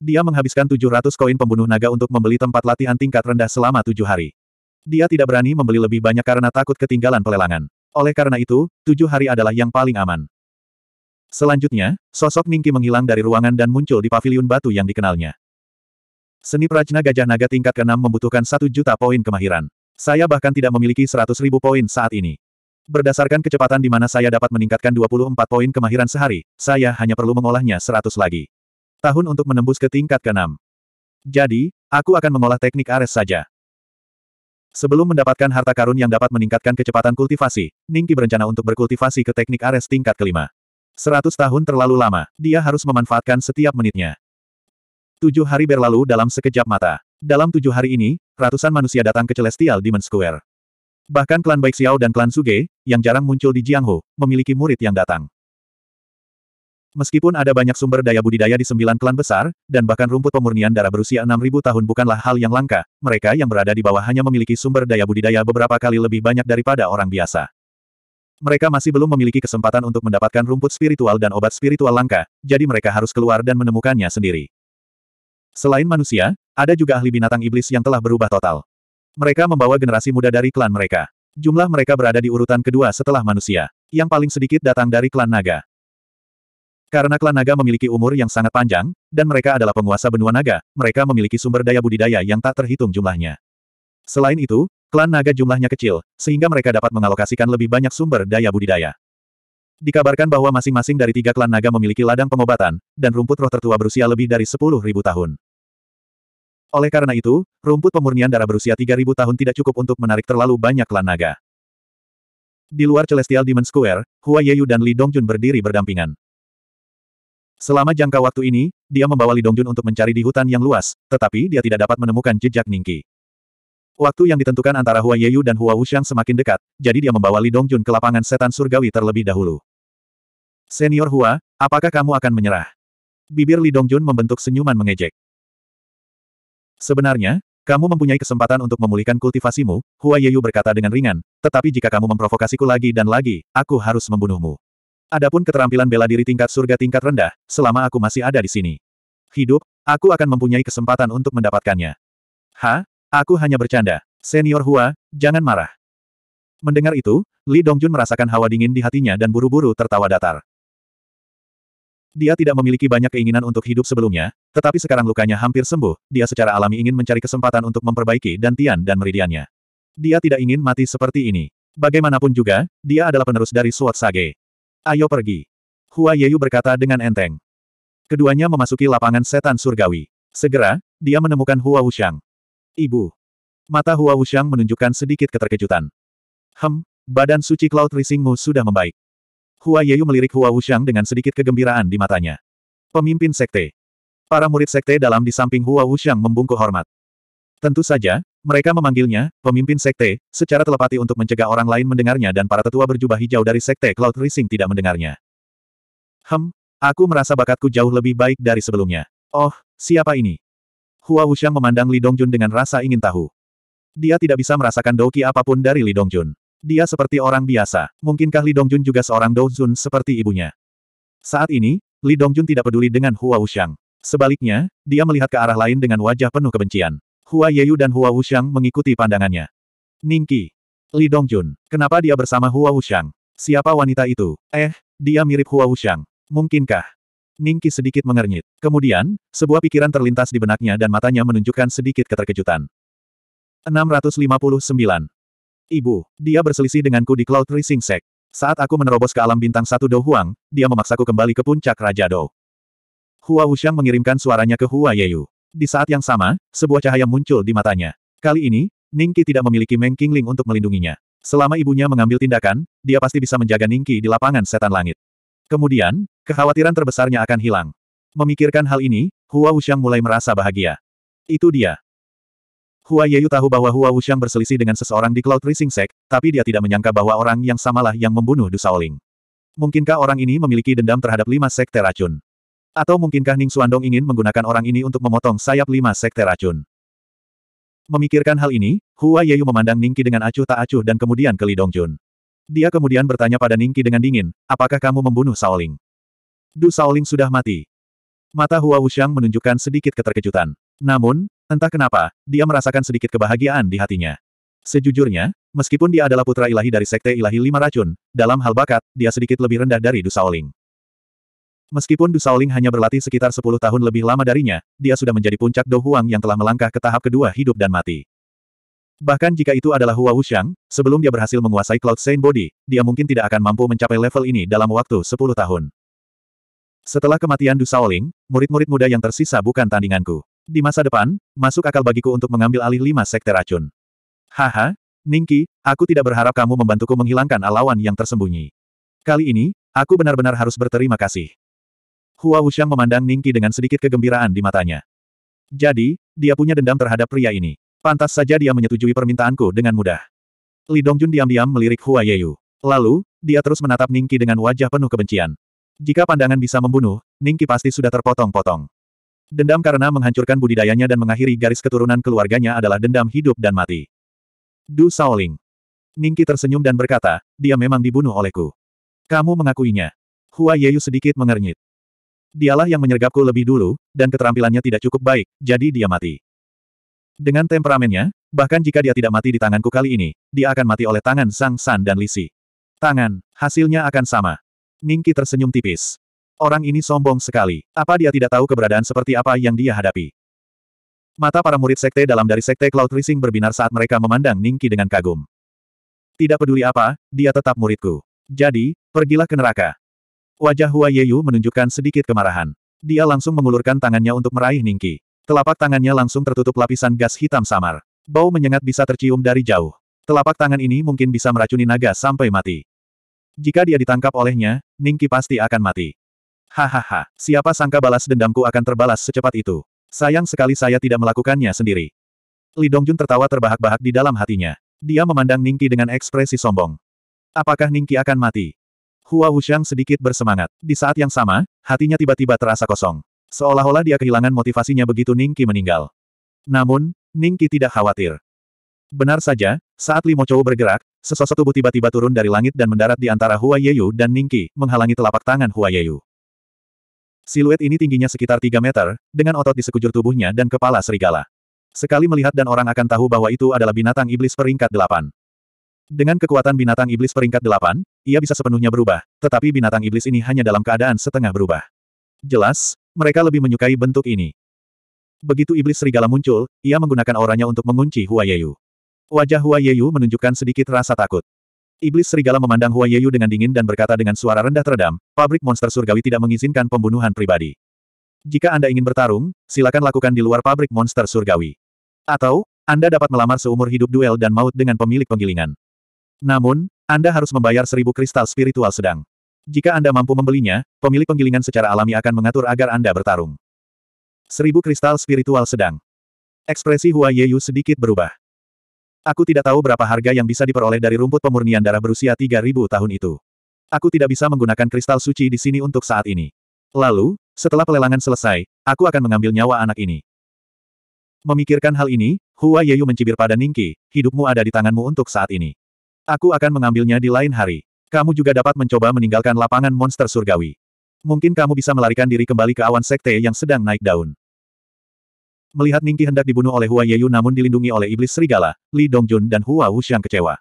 Dia menghabiskan 700 koin pembunuh naga untuk membeli tempat latihan tingkat rendah selama tujuh hari. Dia tidak berani membeli lebih banyak karena takut ketinggalan pelelangan. Oleh karena itu, tujuh hari adalah yang paling aman. Selanjutnya, sosok Ningki menghilang dari ruangan dan muncul di paviliun batu yang dikenalnya. Seni prajna gajah naga tingkat ke-6 membutuhkan satu juta poin kemahiran. Saya bahkan tidak memiliki 100 ribu poin saat ini. Berdasarkan kecepatan di mana saya dapat meningkatkan 24 poin kemahiran sehari, saya hanya perlu mengolahnya 100 lagi. Tahun untuk menembus ke tingkat ke-6. Jadi, aku akan mengolah teknik Ares saja. Sebelum mendapatkan harta karun yang dapat meningkatkan kecepatan kultivasi, Ningki berencana untuk berkultivasi ke teknik Ares tingkat kelima. Seratus tahun terlalu lama, dia harus memanfaatkan setiap menitnya. Tujuh hari berlalu dalam sekejap mata. Dalam tujuh hari ini, ratusan manusia datang ke Celestial Demon Square. Bahkan klan Baik Xiao dan klan Suge, yang jarang muncul di Jianghu, memiliki murid yang datang. Meskipun ada banyak sumber daya budidaya di sembilan klan besar, dan bahkan rumput pemurnian darah berusia enam ribu tahun bukanlah hal yang langka, mereka yang berada di bawah hanya memiliki sumber daya budidaya beberapa kali lebih banyak daripada orang biasa. Mereka masih belum memiliki kesempatan untuk mendapatkan rumput spiritual dan obat spiritual langka, jadi mereka harus keluar dan menemukannya sendiri. Selain manusia, ada juga ahli binatang iblis yang telah berubah total. Mereka membawa generasi muda dari klan mereka. Jumlah mereka berada di urutan kedua setelah manusia, yang paling sedikit datang dari klan naga. Karena klan naga memiliki umur yang sangat panjang, dan mereka adalah penguasa benua naga, mereka memiliki sumber daya budidaya yang tak terhitung jumlahnya. Selain itu, Klan naga jumlahnya kecil, sehingga mereka dapat mengalokasikan lebih banyak sumber daya budidaya. Dikabarkan bahwa masing-masing dari tiga klan naga memiliki ladang pengobatan, dan rumput roh tertua berusia lebih dari 10.000 tahun. Oleh karena itu, rumput pemurnian darah berusia 3.000 tahun tidak cukup untuk menarik terlalu banyak klan naga. Di luar Celestial Demon Square, Hua Yeyu dan Li Dongjun berdiri berdampingan. Selama jangka waktu ini, dia membawa Li Dongjun untuk mencari di hutan yang luas, tetapi dia tidak dapat menemukan jejak Ningki. Waktu yang ditentukan antara Hua Yeyu dan Hua Wuxiang semakin dekat, jadi dia membawa Li Dongjun ke lapangan setan surgawi terlebih dahulu. Senior Hua, apakah kamu akan menyerah? Bibir Li Dongjun membentuk senyuman mengejek. Sebenarnya, kamu mempunyai kesempatan untuk memulihkan kultivasimu, Hua Yeyu berkata dengan ringan, tetapi jika kamu memprovokasiku lagi dan lagi, aku harus membunuhmu. Adapun keterampilan bela diri tingkat surga tingkat rendah, selama aku masih ada di sini. Hidup, aku akan mempunyai kesempatan untuk mendapatkannya. Ha, Aku hanya bercanda. Senior Hua, jangan marah. Mendengar itu, Li Dongjun merasakan hawa dingin di hatinya dan buru-buru tertawa datar. Dia tidak memiliki banyak keinginan untuk hidup sebelumnya, tetapi sekarang lukanya hampir sembuh, dia secara alami ingin mencari kesempatan untuk memperbaiki Dantian dan meridiannya. Dia tidak ingin mati seperti ini. Bagaimanapun juga, dia adalah penerus dari Sword Sage. Ayo pergi. Hua Yeyu berkata dengan enteng. Keduanya memasuki lapangan setan surgawi. Segera, dia menemukan Hua Wuxiang. Ibu. Mata Hua Wuxiang menunjukkan sedikit keterkejutan. Hem, badan suci Cloud Risingmu sudah membaik. Hua Yeyu melirik Hua Wuxiang dengan sedikit kegembiraan di matanya. Pemimpin sekte. Para murid sekte dalam di samping Hua Wuxiang membungkuk hormat. Tentu saja, mereka memanggilnya, pemimpin sekte, secara telepati untuk mencegah orang lain mendengarnya dan para tetua berjubah hijau dari sekte Cloud Rising tidak mendengarnya. Hem, aku merasa bakatku jauh lebih baik dari sebelumnya. Oh, siapa ini? Hua Wuxiang memandang Li Dongjun dengan rasa ingin tahu. Dia tidak bisa merasakan doki apapun dari Li Dongjun. Dia seperti orang biasa. Mungkinkah Li Dongjun juga seorang Douzun seperti ibunya? Saat ini, Li Dongjun tidak peduli dengan Hua Wuxiang. Sebaliknya, dia melihat ke arah lain dengan wajah penuh kebencian. Hua Yeyu dan Hua Wuxiang mengikuti pandangannya. Ningki. Li Dongjun. Kenapa dia bersama Hua Wuxiang? Siapa wanita itu? Eh, dia mirip Hua Wuxiang. Mungkinkah? Ningki sedikit mengernyit. Kemudian, sebuah pikiran terlintas di benaknya dan matanya menunjukkan sedikit keterkejutan. 659. Ibu, dia berselisih denganku di Cloud Rising Sect. Saat aku menerobos ke alam bintang satu Dou Huang, dia memaksaku kembali ke puncak Raja Dou. Hua Wuxiang mengirimkan suaranya ke Hua Yeyu. Di saat yang sama, sebuah cahaya muncul di matanya. Kali ini, Ningki tidak memiliki Meng Qingling untuk melindunginya. Selama ibunya mengambil tindakan, dia pasti bisa menjaga Ningki di lapangan setan langit. Kemudian, kekhawatiran terbesarnya akan hilang. Memikirkan hal ini, Hua Wuxiang mulai merasa bahagia. Itu dia. Hua Yeyu tahu bahwa Hua Wuxiang berselisih dengan seseorang di Cloud Rising Sect, tapi dia tidak menyangka bahwa orang yang samalah yang membunuh Du Shaoling. Mungkinkah orang ini memiliki dendam terhadap lima sekte racun? Atau mungkinkah Ning Suandong ingin menggunakan orang ini untuk memotong sayap lima sekte racun? Memikirkan hal ini, Hua Yeyu memandang Ningki dengan acuh tak acuh dan kemudian ke Li Dongjun. Dia kemudian bertanya pada Ningki dengan dingin, apakah kamu membunuh Sauling? Du Sauling sudah mati. Mata Hua Wuxiang menunjukkan sedikit keterkejutan. Namun, entah kenapa, dia merasakan sedikit kebahagiaan di hatinya. Sejujurnya, meskipun dia adalah putra ilahi dari Sekte Ilahi Lima Racun, dalam hal bakat, dia sedikit lebih rendah dari Du Sauling. Meskipun Du Sauling hanya berlatih sekitar 10 tahun lebih lama darinya, dia sudah menjadi puncak Do yang telah melangkah ke tahap kedua hidup dan mati. Bahkan jika itu adalah Hua Wuxiang, sebelum dia berhasil menguasai Cloud Saint Body, dia mungkin tidak akan mampu mencapai level ini dalam waktu 10 tahun. Setelah kematian Du Shaoling, murid-murid muda yang tersisa bukan tandinganku. Di masa depan, masuk akal bagiku untuk mengambil alih lima sekte racun. Haha, Ningki, aku tidak berharap kamu membantuku menghilangkan alawan yang tersembunyi. Kali ini, aku benar-benar harus berterima kasih. Hua Wuxiang memandang Ningki dengan sedikit kegembiraan di matanya. Jadi, dia punya dendam terhadap pria ini. Pantas saja dia menyetujui permintaanku dengan mudah. Li Dongjun diam-diam melirik Hua Yeyu. Lalu, dia terus menatap Ningki dengan wajah penuh kebencian. Jika pandangan bisa membunuh, Ningki pasti sudah terpotong-potong. Dendam karena menghancurkan budidayanya dan mengakhiri garis keturunan keluarganya adalah dendam hidup dan mati. Du Shaoling. Ningki tersenyum dan berkata, dia memang dibunuh olehku. Kamu mengakuinya. Hua Yeyu sedikit mengernyit. Dialah yang menyergapku lebih dulu, dan keterampilannya tidak cukup baik, jadi dia mati. Dengan temperamennya, bahkan jika dia tidak mati di tanganku kali ini, dia akan mati oleh tangan Sang San dan Lisi. Tangan, hasilnya akan sama. Ningki tersenyum tipis. Orang ini sombong sekali. Apa dia tidak tahu keberadaan seperti apa yang dia hadapi? Mata para murid sekte dalam dari sekte Cloud Rising berbinar saat mereka memandang Ningki dengan kagum. Tidak peduli apa, dia tetap muridku. Jadi, pergilah ke neraka. Wajah Hua Yeyu menunjukkan sedikit kemarahan. Dia langsung mengulurkan tangannya untuk meraih Ningki. Telapak tangannya langsung tertutup lapisan gas hitam samar. Bau menyengat bisa tercium dari jauh. Telapak tangan ini mungkin bisa meracuni naga sampai mati. Jika dia ditangkap olehnya, Ningki pasti akan mati. Hahaha, siapa sangka balas dendamku akan terbalas secepat itu. Sayang sekali saya tidak melakukannya sendiri. Li Dongjun tertawa terbahak-bahak di dalam hatinya. Dia memandang Ningki dengan ekspresi sombong. Apakah Ningki akan mati? Hua Wuxiang sedikit bersemangat. Di saat yang sama, hatinya tiba-tiba terasa kosong. Seolah-olah dia kehilangan motivasinya begitu Ningki meninggal. Namun, Ningki tidak khawatir. Benar saja, saat Limo Chou bergerak, sesosok tubuh tiba-tiba turun dari langit dan mendarat di antara Hua Yeyu dan Ningki, menghalangi telapak tangan Hua Yeyu. Siluet ini tingginya sekitar 3 meter, dengan otot di sekujur tubuhnya dan kepala serigala. Sekali melihat dan orang akan tahu bahwa itu adalah binatang iblis peringkat 8. Dengan kekuatan binatang iblis peringkat 8, ia bisa sepenuhnya berubah, tetapi binatang iblis ini hanya dalam keadaan setengah berubah. Jelas, mereka lebih menyukai bentuk ini. Begitu iblis serigala muncul, ia menggunakan auranya untuk mengunci Hua Yeyu. Wajah Hua Yeyu menunjukkan sedikit rasa takut. Iblis serigala memandang Hua Yeyu dengan dingin dan berkata dengan suara rendah teredam, pabrik monster surgawi tidak mengizinkan pembunuhan pribadi. Jika Anda ingin bertarung, silakan lakukan di luar pabrik monster surgawi. Atau, Anda dapat melamar seumur hidup duel dan maut dengan pemilik penggilingan. Namun, Anda harus membayar seribu kristal spiritual sedang. Jika Anda mampu membelinya, pemilik penggilingan secara alami akan mengatur agar Anda bertarung. Seribu kristal spiritual sedang. Ekspresi Hua Yeyu sedikit berubah. Aku tidak tahu berapa harga yang bisa diperoleh dari rumput pemurnian darah berusia 3000 tahun itu. Aku tidak bisa menggunakan kristal suci di sini untuk saat ini. Lalu, setelah pelelangan selesai, aku akan mengambil nyawa anak ini. Memikirkan hal ini, Hua Yeyu mencibir pada Ningki, hidupmu ada di tanganmu untuk saat ini. Aku akan mengambilnya di lain hari. Kamu juga dapat mencoba meninggalkan lapangan monster surgawi. Mungkin kamu bisa melarikan diri kembali ke awan sekte yang sedang naik daun. Melihat Ningki hendak dibunuh oleh Hua Yeyu namun dilindungi oleh iblis serigala, Li Dongjun dan Hua Wuxiang kecewa.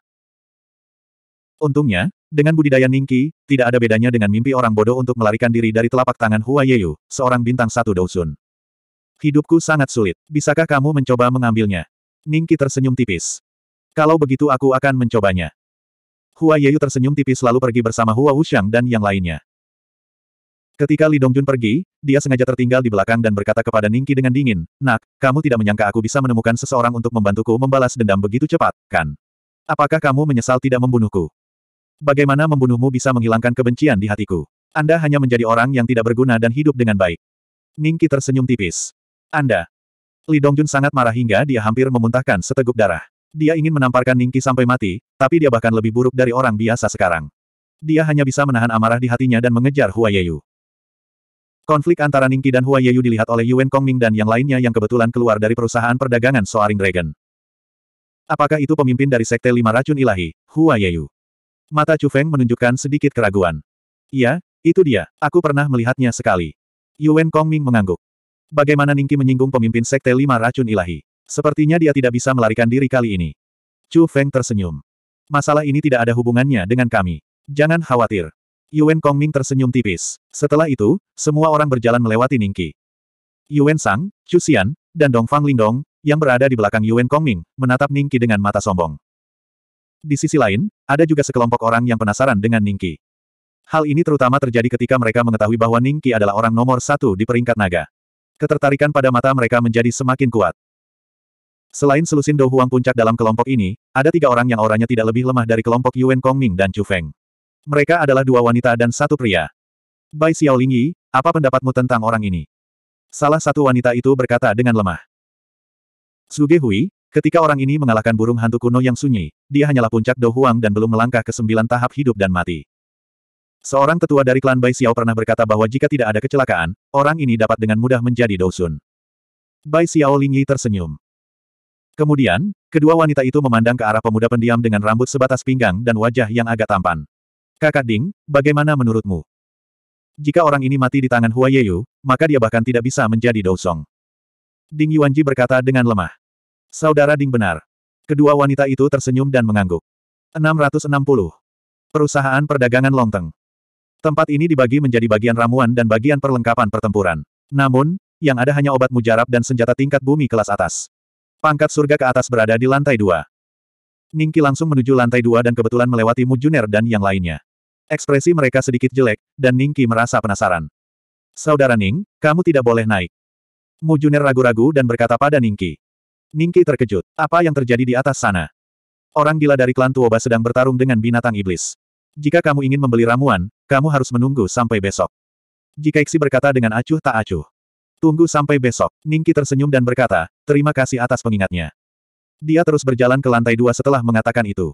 Untungnya, dengan budidaya Ningki, tidak ada bedanya dengan mimpi orang bodoh untuk melarikan diri dari telapak tangan Hua Yeyu, seorang bintang satu Dousun. Hidupku sangat sulit. Bisakah kamu mencoba mengambilnya? Ningki tersenyum tipis. Kalau begitu aku akan mencobanya. Hua Yeyu tersenyum tipis lalu pergi bersama Hua Wuxiang dan yang lainnya. Ketika Li Dongjun pergi, dia sengaja tertinggal di belakang dan berkata kepada Ningki dengan dingin, Nak, kamu tidak menyangka aku bisa menemukan seseorang untuk membantuku membalas dendam begitu cepat, kan? Apakah kamu menyesal tidak membunuhku? Bagaimana membunuhmu bisa menghilangkan kebencian di hatiku? Anda hanya menjadi orang yang tidak berguna dan hidup dengan baik. Ningki tersenyum tipis. Anda. Li Dongjun sangat marah hingga dia hampir memuntahkan seteguk darah. Dia ingin menamparkan Ningki sampai mati, tapi dia bahkan lebih buruk dari orang biasa sekarang. Dia hanya bisa menahan amarah di hatinya dan mengejar Hua Yeyu. Konflik antara Ningki dan Hua Yeyu dilihat oleh Yuan Kongming dan yang lainnya yang kebetulan keluar dari perusahaan perdagangan Soaring Dragon. Apakah itu pemimpin dari Sekte Lima Racun Ilahi, Hua Yeyu? Mata Chu Feng menunjukkan sedikit keraguan. Iya, itu dia. Aku pernah melihatnya sekali. Yuan Kongming mengangguk. Bagaimana Ningki menyinggung pemimpin Sekte Lima Racun Ilahi? Sepertinya dia tidak bisa melarikan diri kali ini. Chu Feng tersenyum. Masalah ini tidak ada hubungannya dengan kami. Jangan khawatir. Yuan Kongming tersenyum tipis. Setelah itu, semua orang berjalan melewati Ningki. Yuan Sang, Chu Xian, dan Dong Fang Lingdong, yang berada di belakang Yuan Kongming, menatap Ningki dengan mata sombong. Di sisi lain, ada juga sekelompok orang yang penasaran dengan Ningki. Hal ini terutama terjadi ketika mereka mengetahui bahwa Ningki adalah orang nomor satu di peringkat naga. Ketertarikan pada mata mereka menjadi semakin kuat. Selain Selusin Dou Huang puncak dalam kelompok ini, ada tiga orang yang orangnya tidak lebih lemah dari kelompok Yuan Kongming dan Chu Feng. Mereka adalah dua wanita dan satu pria. Bai Xiaolingyi, apa pendapatmu tentang orang ini? Salah satu wanita itu berkata dengan lemah. Suge Hui, ketika orang ini mengalahkan burung hantu kuno yang sunyi, dia hanyalah puncak Dou Huang dan belum melangkah ke sembilan tahap hidup dan mati. Seorang tetua dari klan Bai Xiao pernah berkata bahwa jika tidak ada kecelakaan, orang ini dapat dengan mudah menjadi Dou Sun. Bai Xiaolingyi tersenyum. Kemudian, kedua wanita itu memandang ke arah pemuda pendiam dengan rambut sebatas pinggang dan wajah yang agak tampan. Kakak Ding, bagaimana menurutmu? Jika orang ini mati di tangan Hua Yeyu, maka dia bahkan tidak bisa menjadi dosong. Ding Yuanji berkata dengan lemah. Saudara Ding benar. Kedua wanita itu tersenyum dan mengangguk. 660. Perusahaan perdagangan Longteng. Tempat ini dibagi menjadi bagian ramuan dan bagian perlengkapan pertempuran. Namun, yang ada hanya obat mujarab dan senjata tingkat bumi kelas atas. Pangkat surga ke atas berada di lantai dua. Ningki langsung menuju lantai dua dan kebetulan melewati Mu Mujuner dan yang lainnya. Ekspresi mereka sedikit jelek, dan Ningki merasa penasaran. Saudara Ning, kamu tidak boleh naik. Mu Mujuner ragu-ragu dan berkata pada Ningki. Ningki terkejut, apa yang terjadi di atas sana? Orang gila dari klan Tuoba sedang bertarung dengan binatang iblis. Jika kamu ingin membeli ramuan, kamu harus menunggu sampai besok. Jika Iksi berkata dengan acuh tak acuh. Tunggu sampai besok, Ningki tersenyum dan berkata, terima kasih atas pengingatnya. Dia terus berjalan ke lantai dua setelah mengatakan itu.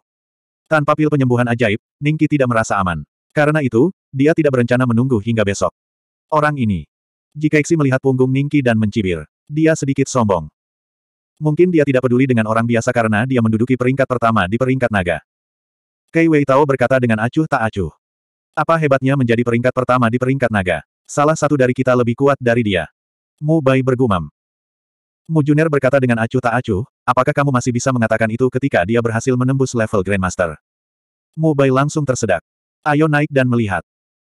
Tanpa pil penyembuhan ajaib, Ningki tidak merasa aman. Karena itu, dia tidak berencana menunggu hingga besok. Orang ini. Jika Iksi melihat punggung Ningki dan mencibir, dia sedikit sombong. Mungkin dia tidak peduli dengan orang biasa karena dia menduduki peringkat pertama di peringkat naga. Kei Wei Tao berkata dengan acuh tak acuh. Apa hebatnya menjadi peringkat pertama di peringkat naga? Salah satu dari kita lebih kuat dari dia. Mu Bai bergumam. Mu Mujuner berkata dengan acuh tak acuh, apakah kamu masih bisa mengatakan itu ketika dia berhasil menembus level Grandmaster? Mu Bai langsung tersedak. Ayo naik dan melihat.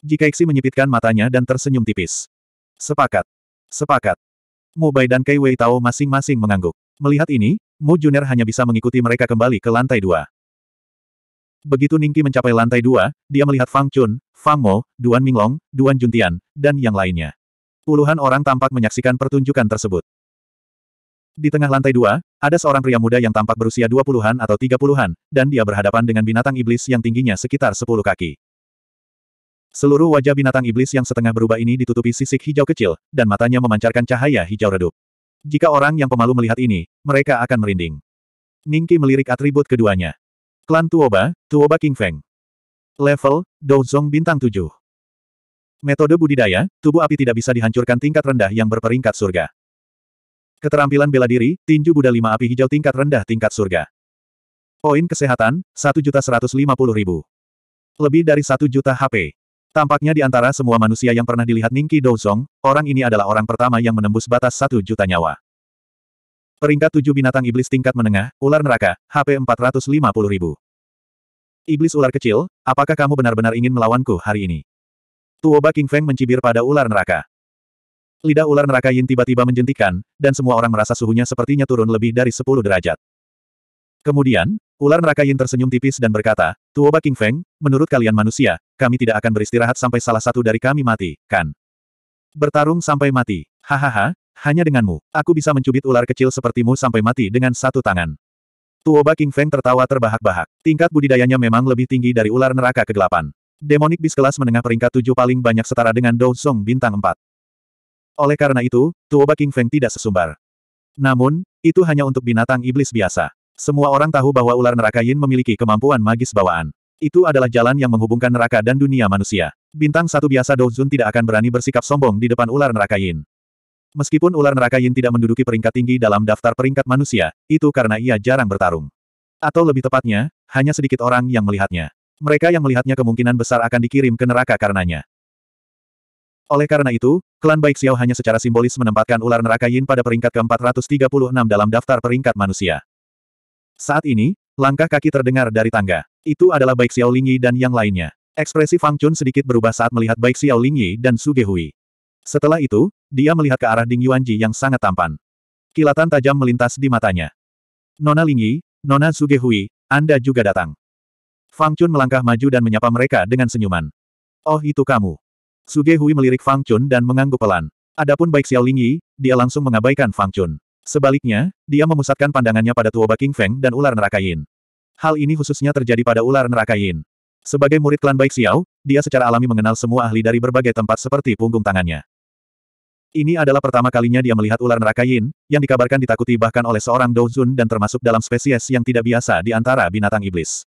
Jika Kaixi menyipitkan matanya dan tersenyum tipis. Sepakat. Sepakat. Mu Bai dan Kei Wei Tao masing-masing mengangguk. Melihat ini, Mu Junior hanya bisa mengikuti mereka kembali ke lantai dua. Begitu Ningki mencapai lantai dua, dia melihat Fang Chun, Fang Mo, Duan Minglong, Duan Juntian, dan yang lainnya. Puluhan orang tampak menyaksikan pertunjukan tersebut. Di tengah lantai dua, ada seorang pria muda yang tampak berusia dua puluhan atau tiga puluhan, dan dia berhadapan dengan binatang iblis yang tingginya sekitar sepuluh kaki. Seluruh wajah binatang iblis yang setengah berubah ini ditutupi sisik hijau kecil, dan matanya memancarkan cahaya hijau redup. Jika orang yang pemalu melihat ini, mereka akan merinding. Ningki melirik atribut keduanya. Klan Tuoba, Tuoba King Feng. Level, Douzong Bintang 7. Metode budidaya, tubuh api tidak bisa dihancurkan tingkat rendah yang berperingkat surga. Keterampilan bela diri, tinju Buddha 5 api hijau tingkat rendah tingkat surga. Poin kesehatan, 1.150.000. Lebih dari 1 juta HP. Tampaknya di antara semua manusia yang pernah dilihat Ningki Douzong, orang ini adalah orang pertama yang menembus batas 1 juta nyawa. Peringkat 7 binatang iblis tingkat menengah, ular neraka, HP 450.000. Iblis ular kecil, apakah kamu benar-benar ingin melawanku hari ini? Tuoba King Feng mencibir pada ular neraka. Lidah ular neraka Yin tiba-tiba menjentikan, dan semua orang merasa suhunya sepertinya turun lebih dari 10 derajat. Kemudian, ular neraka Yin tersenyum tipis dan berkata, Tuoba King Feng, menurut kalian manusia, kami tidak akan beristirahat sampai salah satu dari kami mati, kan? Bertarung sampai mati. Hahaha, hanya denganmu, aku bisa mencubit ular kecil sepertimu sampai mati dengan satu tangan. Tuoba King Feng tertawa terbahak-bahak. Tingkat budidayanya memang lebih tinggi dari ular neraka kegelapan. Demonic Beast kelas menengah peringkat tujuh paling banyak setara dengan Dou Song bintang empat. Oleh karena itu, Tuoba King Feng tidak sesumbar. Namun, itu hanya untuk binatang iblis biasa. Semua orang tahu bahwa ular neraka Yin memiliki kemampuan magis bawaan. Itu adalah jalan yang menghubungkan neraka dan dunia manusia. Bintang satu biasa Dou Zun tidak akan berani bersikap sombong di depan ular neraka Yin. Meskipun ular neraka Yin tidak menduduki peringkat tinggi dalam daftar peringkat manusia, itu karena ia jarang bertarung. Atau lebih tepatnya, hanya sedikit orang yang melihatnya. Mereka yang melihatnya kemungkinan besar akan dikirim ke neraka karenanya. Oleh karena itu, klan Baik Xiao hanya secara simbolis menempatkan ular neraka Yin pada peringkat ke-436 dalam daftar peringkat manusia. Saat ini, langkah kaki terdengar dari tangga. Itu adalah Baik Xiao Lingyi dan yang lainnya. Ekspresi Fang Chun sedikit berubah saat melihat Baik Xiao Lingyi dan Suge Hui. Setelah itu, dia melihat ke arah Ding Yuanji yang sangat tampan. Kilatan tajam melintas di matanya. Nona Lingyi, Nona Suge Hui, Anda juga datang. Fang Chun melangkah maju dan menyapa mereka dengan senyuman. Oh itu kamu. Suge Hui melirik Fang Chun dan mengangguk pelan. Adapun baik Xiao Lingyi, dia langsung mengabaikan Fang Chun. Sebaliknya, dia memusatkan pandangannya pada Tuoba King Feng dan ular neraka Yin. Hal ini khususnya terjadi pada ular neraka Yin. Sebagai murid klan Baik Xiao, dia secara alami mengenal semua ahli dari berbagai tempat seperti punggung tangannya. Ini adalah pertama kalinya dia melihat ular neraka Yin, yang dikabarkan ditakuti bahkan oleh seorang Dou Zun dan termasuk dalam spesies yang tidak biasa di antara binatang iblis.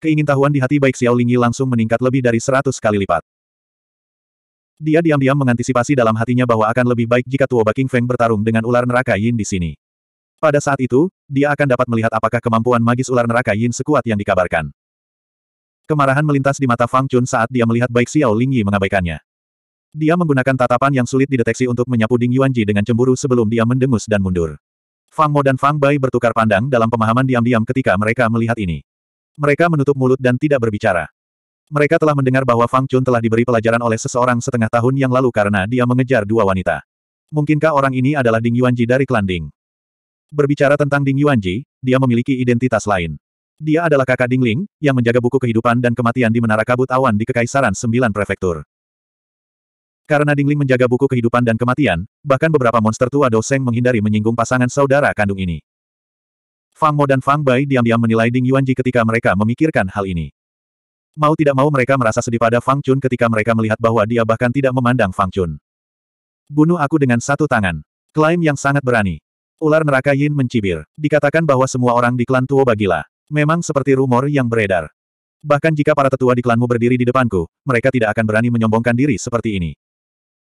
Keingintahuan di hati baik Xiao Lingyi langsung meningkat lebih dari seratus kali lipat. Dia diam-diam mengantisipasi dalam hatinya bahwa akan lebih baik jika Tuo King Feng bertarung dengan ular neraka Yin di sini. Pada saat itu, dia akan dapat melihat apakah kemampuan magis ular neraka Yin sekuat yang dikabarkan. Kemarahan melintas di mata Fang Chun saat dia melihat Baik Xiao Lingyi mengabaikannya. Dia menggunakan tatapan yang sulit dideteksi untuk menyapu Ding Yuanji dengan cemburu sebelum dia mendengus dan mundur. Fang Mo dan Fang Bai bertukar pandang dalam pemahaman diam-diam ketika mereka melihat ini. Mereka menutup mulut dan tidak berbicara. Mereka telah mendengar bahwa Fang Chun telah diberi pelajaran oleh seseorang setengah tahun yang lalu karena dia mengejar dua wanita. Mungkinkah orang ini adalah Ding Yuanji dari klan Ding? Berbicara tentang Ding Yuanji, dia memiliki identitas lain. Dia adalah kakak Ding Ling, yang menjaga buku kehidupan dan kematian di Menara Kabut Awan di Kekaisaran Sembilan Prefektur. Karena Ding Ling menjaga buku kehidupan dan kematian, bahkan beberapa monster tua Doseng menghindari menyinggung pasangan saudara kandung ini. Fang Mo dan Fang Bai diam-diam menilai Ding Yuanji ketika mereka memikirkan hal ini. Mau tidak mau mereka merasa sedih pada Fang Chun ketika mereka melihat bahwa dia bahkan tidak memandang Fang Chun. Bunuh aku dengan satu tangan. Klaim yang sangat berani. Ular neraka Yin mencibir. Dikatakan bahwa semua orang di klan Tuo Bagila. Memang seperti rumor yang beredar. Bahkan jika para tetua di klanmu berdiri di depanku, mereka tidak akan berani menyombongkan diri seperti ini.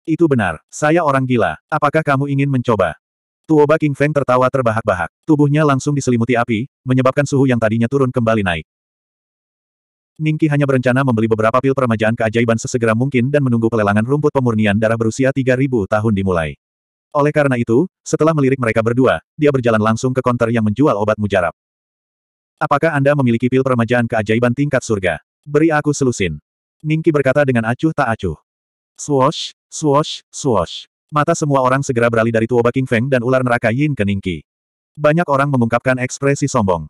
Itu benar, saya orang gila. Apakah kamu ingin mencoba? Tuoba King Feng tertawa terbahak-bahak. Tubuhnya langsung diselimuti api, menyebabkan suhu yang tadinya turun kembali naik. Ningki hanya berencana membeli beberapa pil permajaan keajaiban sesegera mungkin dan menunggu pelelangan rumput pemurnian darah berusia 3000 tahun dimulai. Oleh karena itu, setelah melirik mereka berdua, dia berjalan langsung ke konter yang menjual obat mujarab. Apakah Anda memiliki pil permajaan keajaiban tingkat surga? Beri aku selusin. Ningki berkata dengan acuh tak acuh. Swosh, swosh, swosh. Mata semua orang segera beralih dari Tuoba King Feng dan ular neraka Yin ke Ningki. Banyak orang mengungkapkan ekspresi sombong.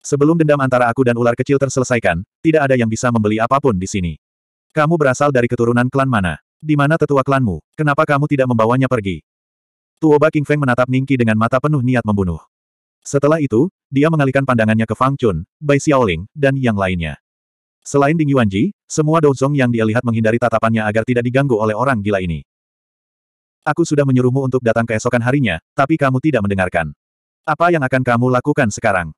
Sebelum dendam antara aku dan ular kecil terselesaikan, tidak ada yang bisa membeli apapun di sini. Kamu berasal dari keturunan klan mana? Di mana tetua klanmu? Kenapa kamu tidak membawanya pergi? Tuoba King Feng menatap Ningki dengan mata penuh niat membunuh. Setelah itu, dia mengalihkan pandangannya ke Fang Chun, Bai Xiaoling, dan yang lainnya. Selain Ding Yuanji, semua dozong yang dia lihat menghindari tatapannya agar tidak diganggu oleh orang gila ini. Aku sudah menyuruhmu untuk datang keesokan harinya, tapi kamu tidak mendengarkan. Apa yang akan kamu lakukan sekarang?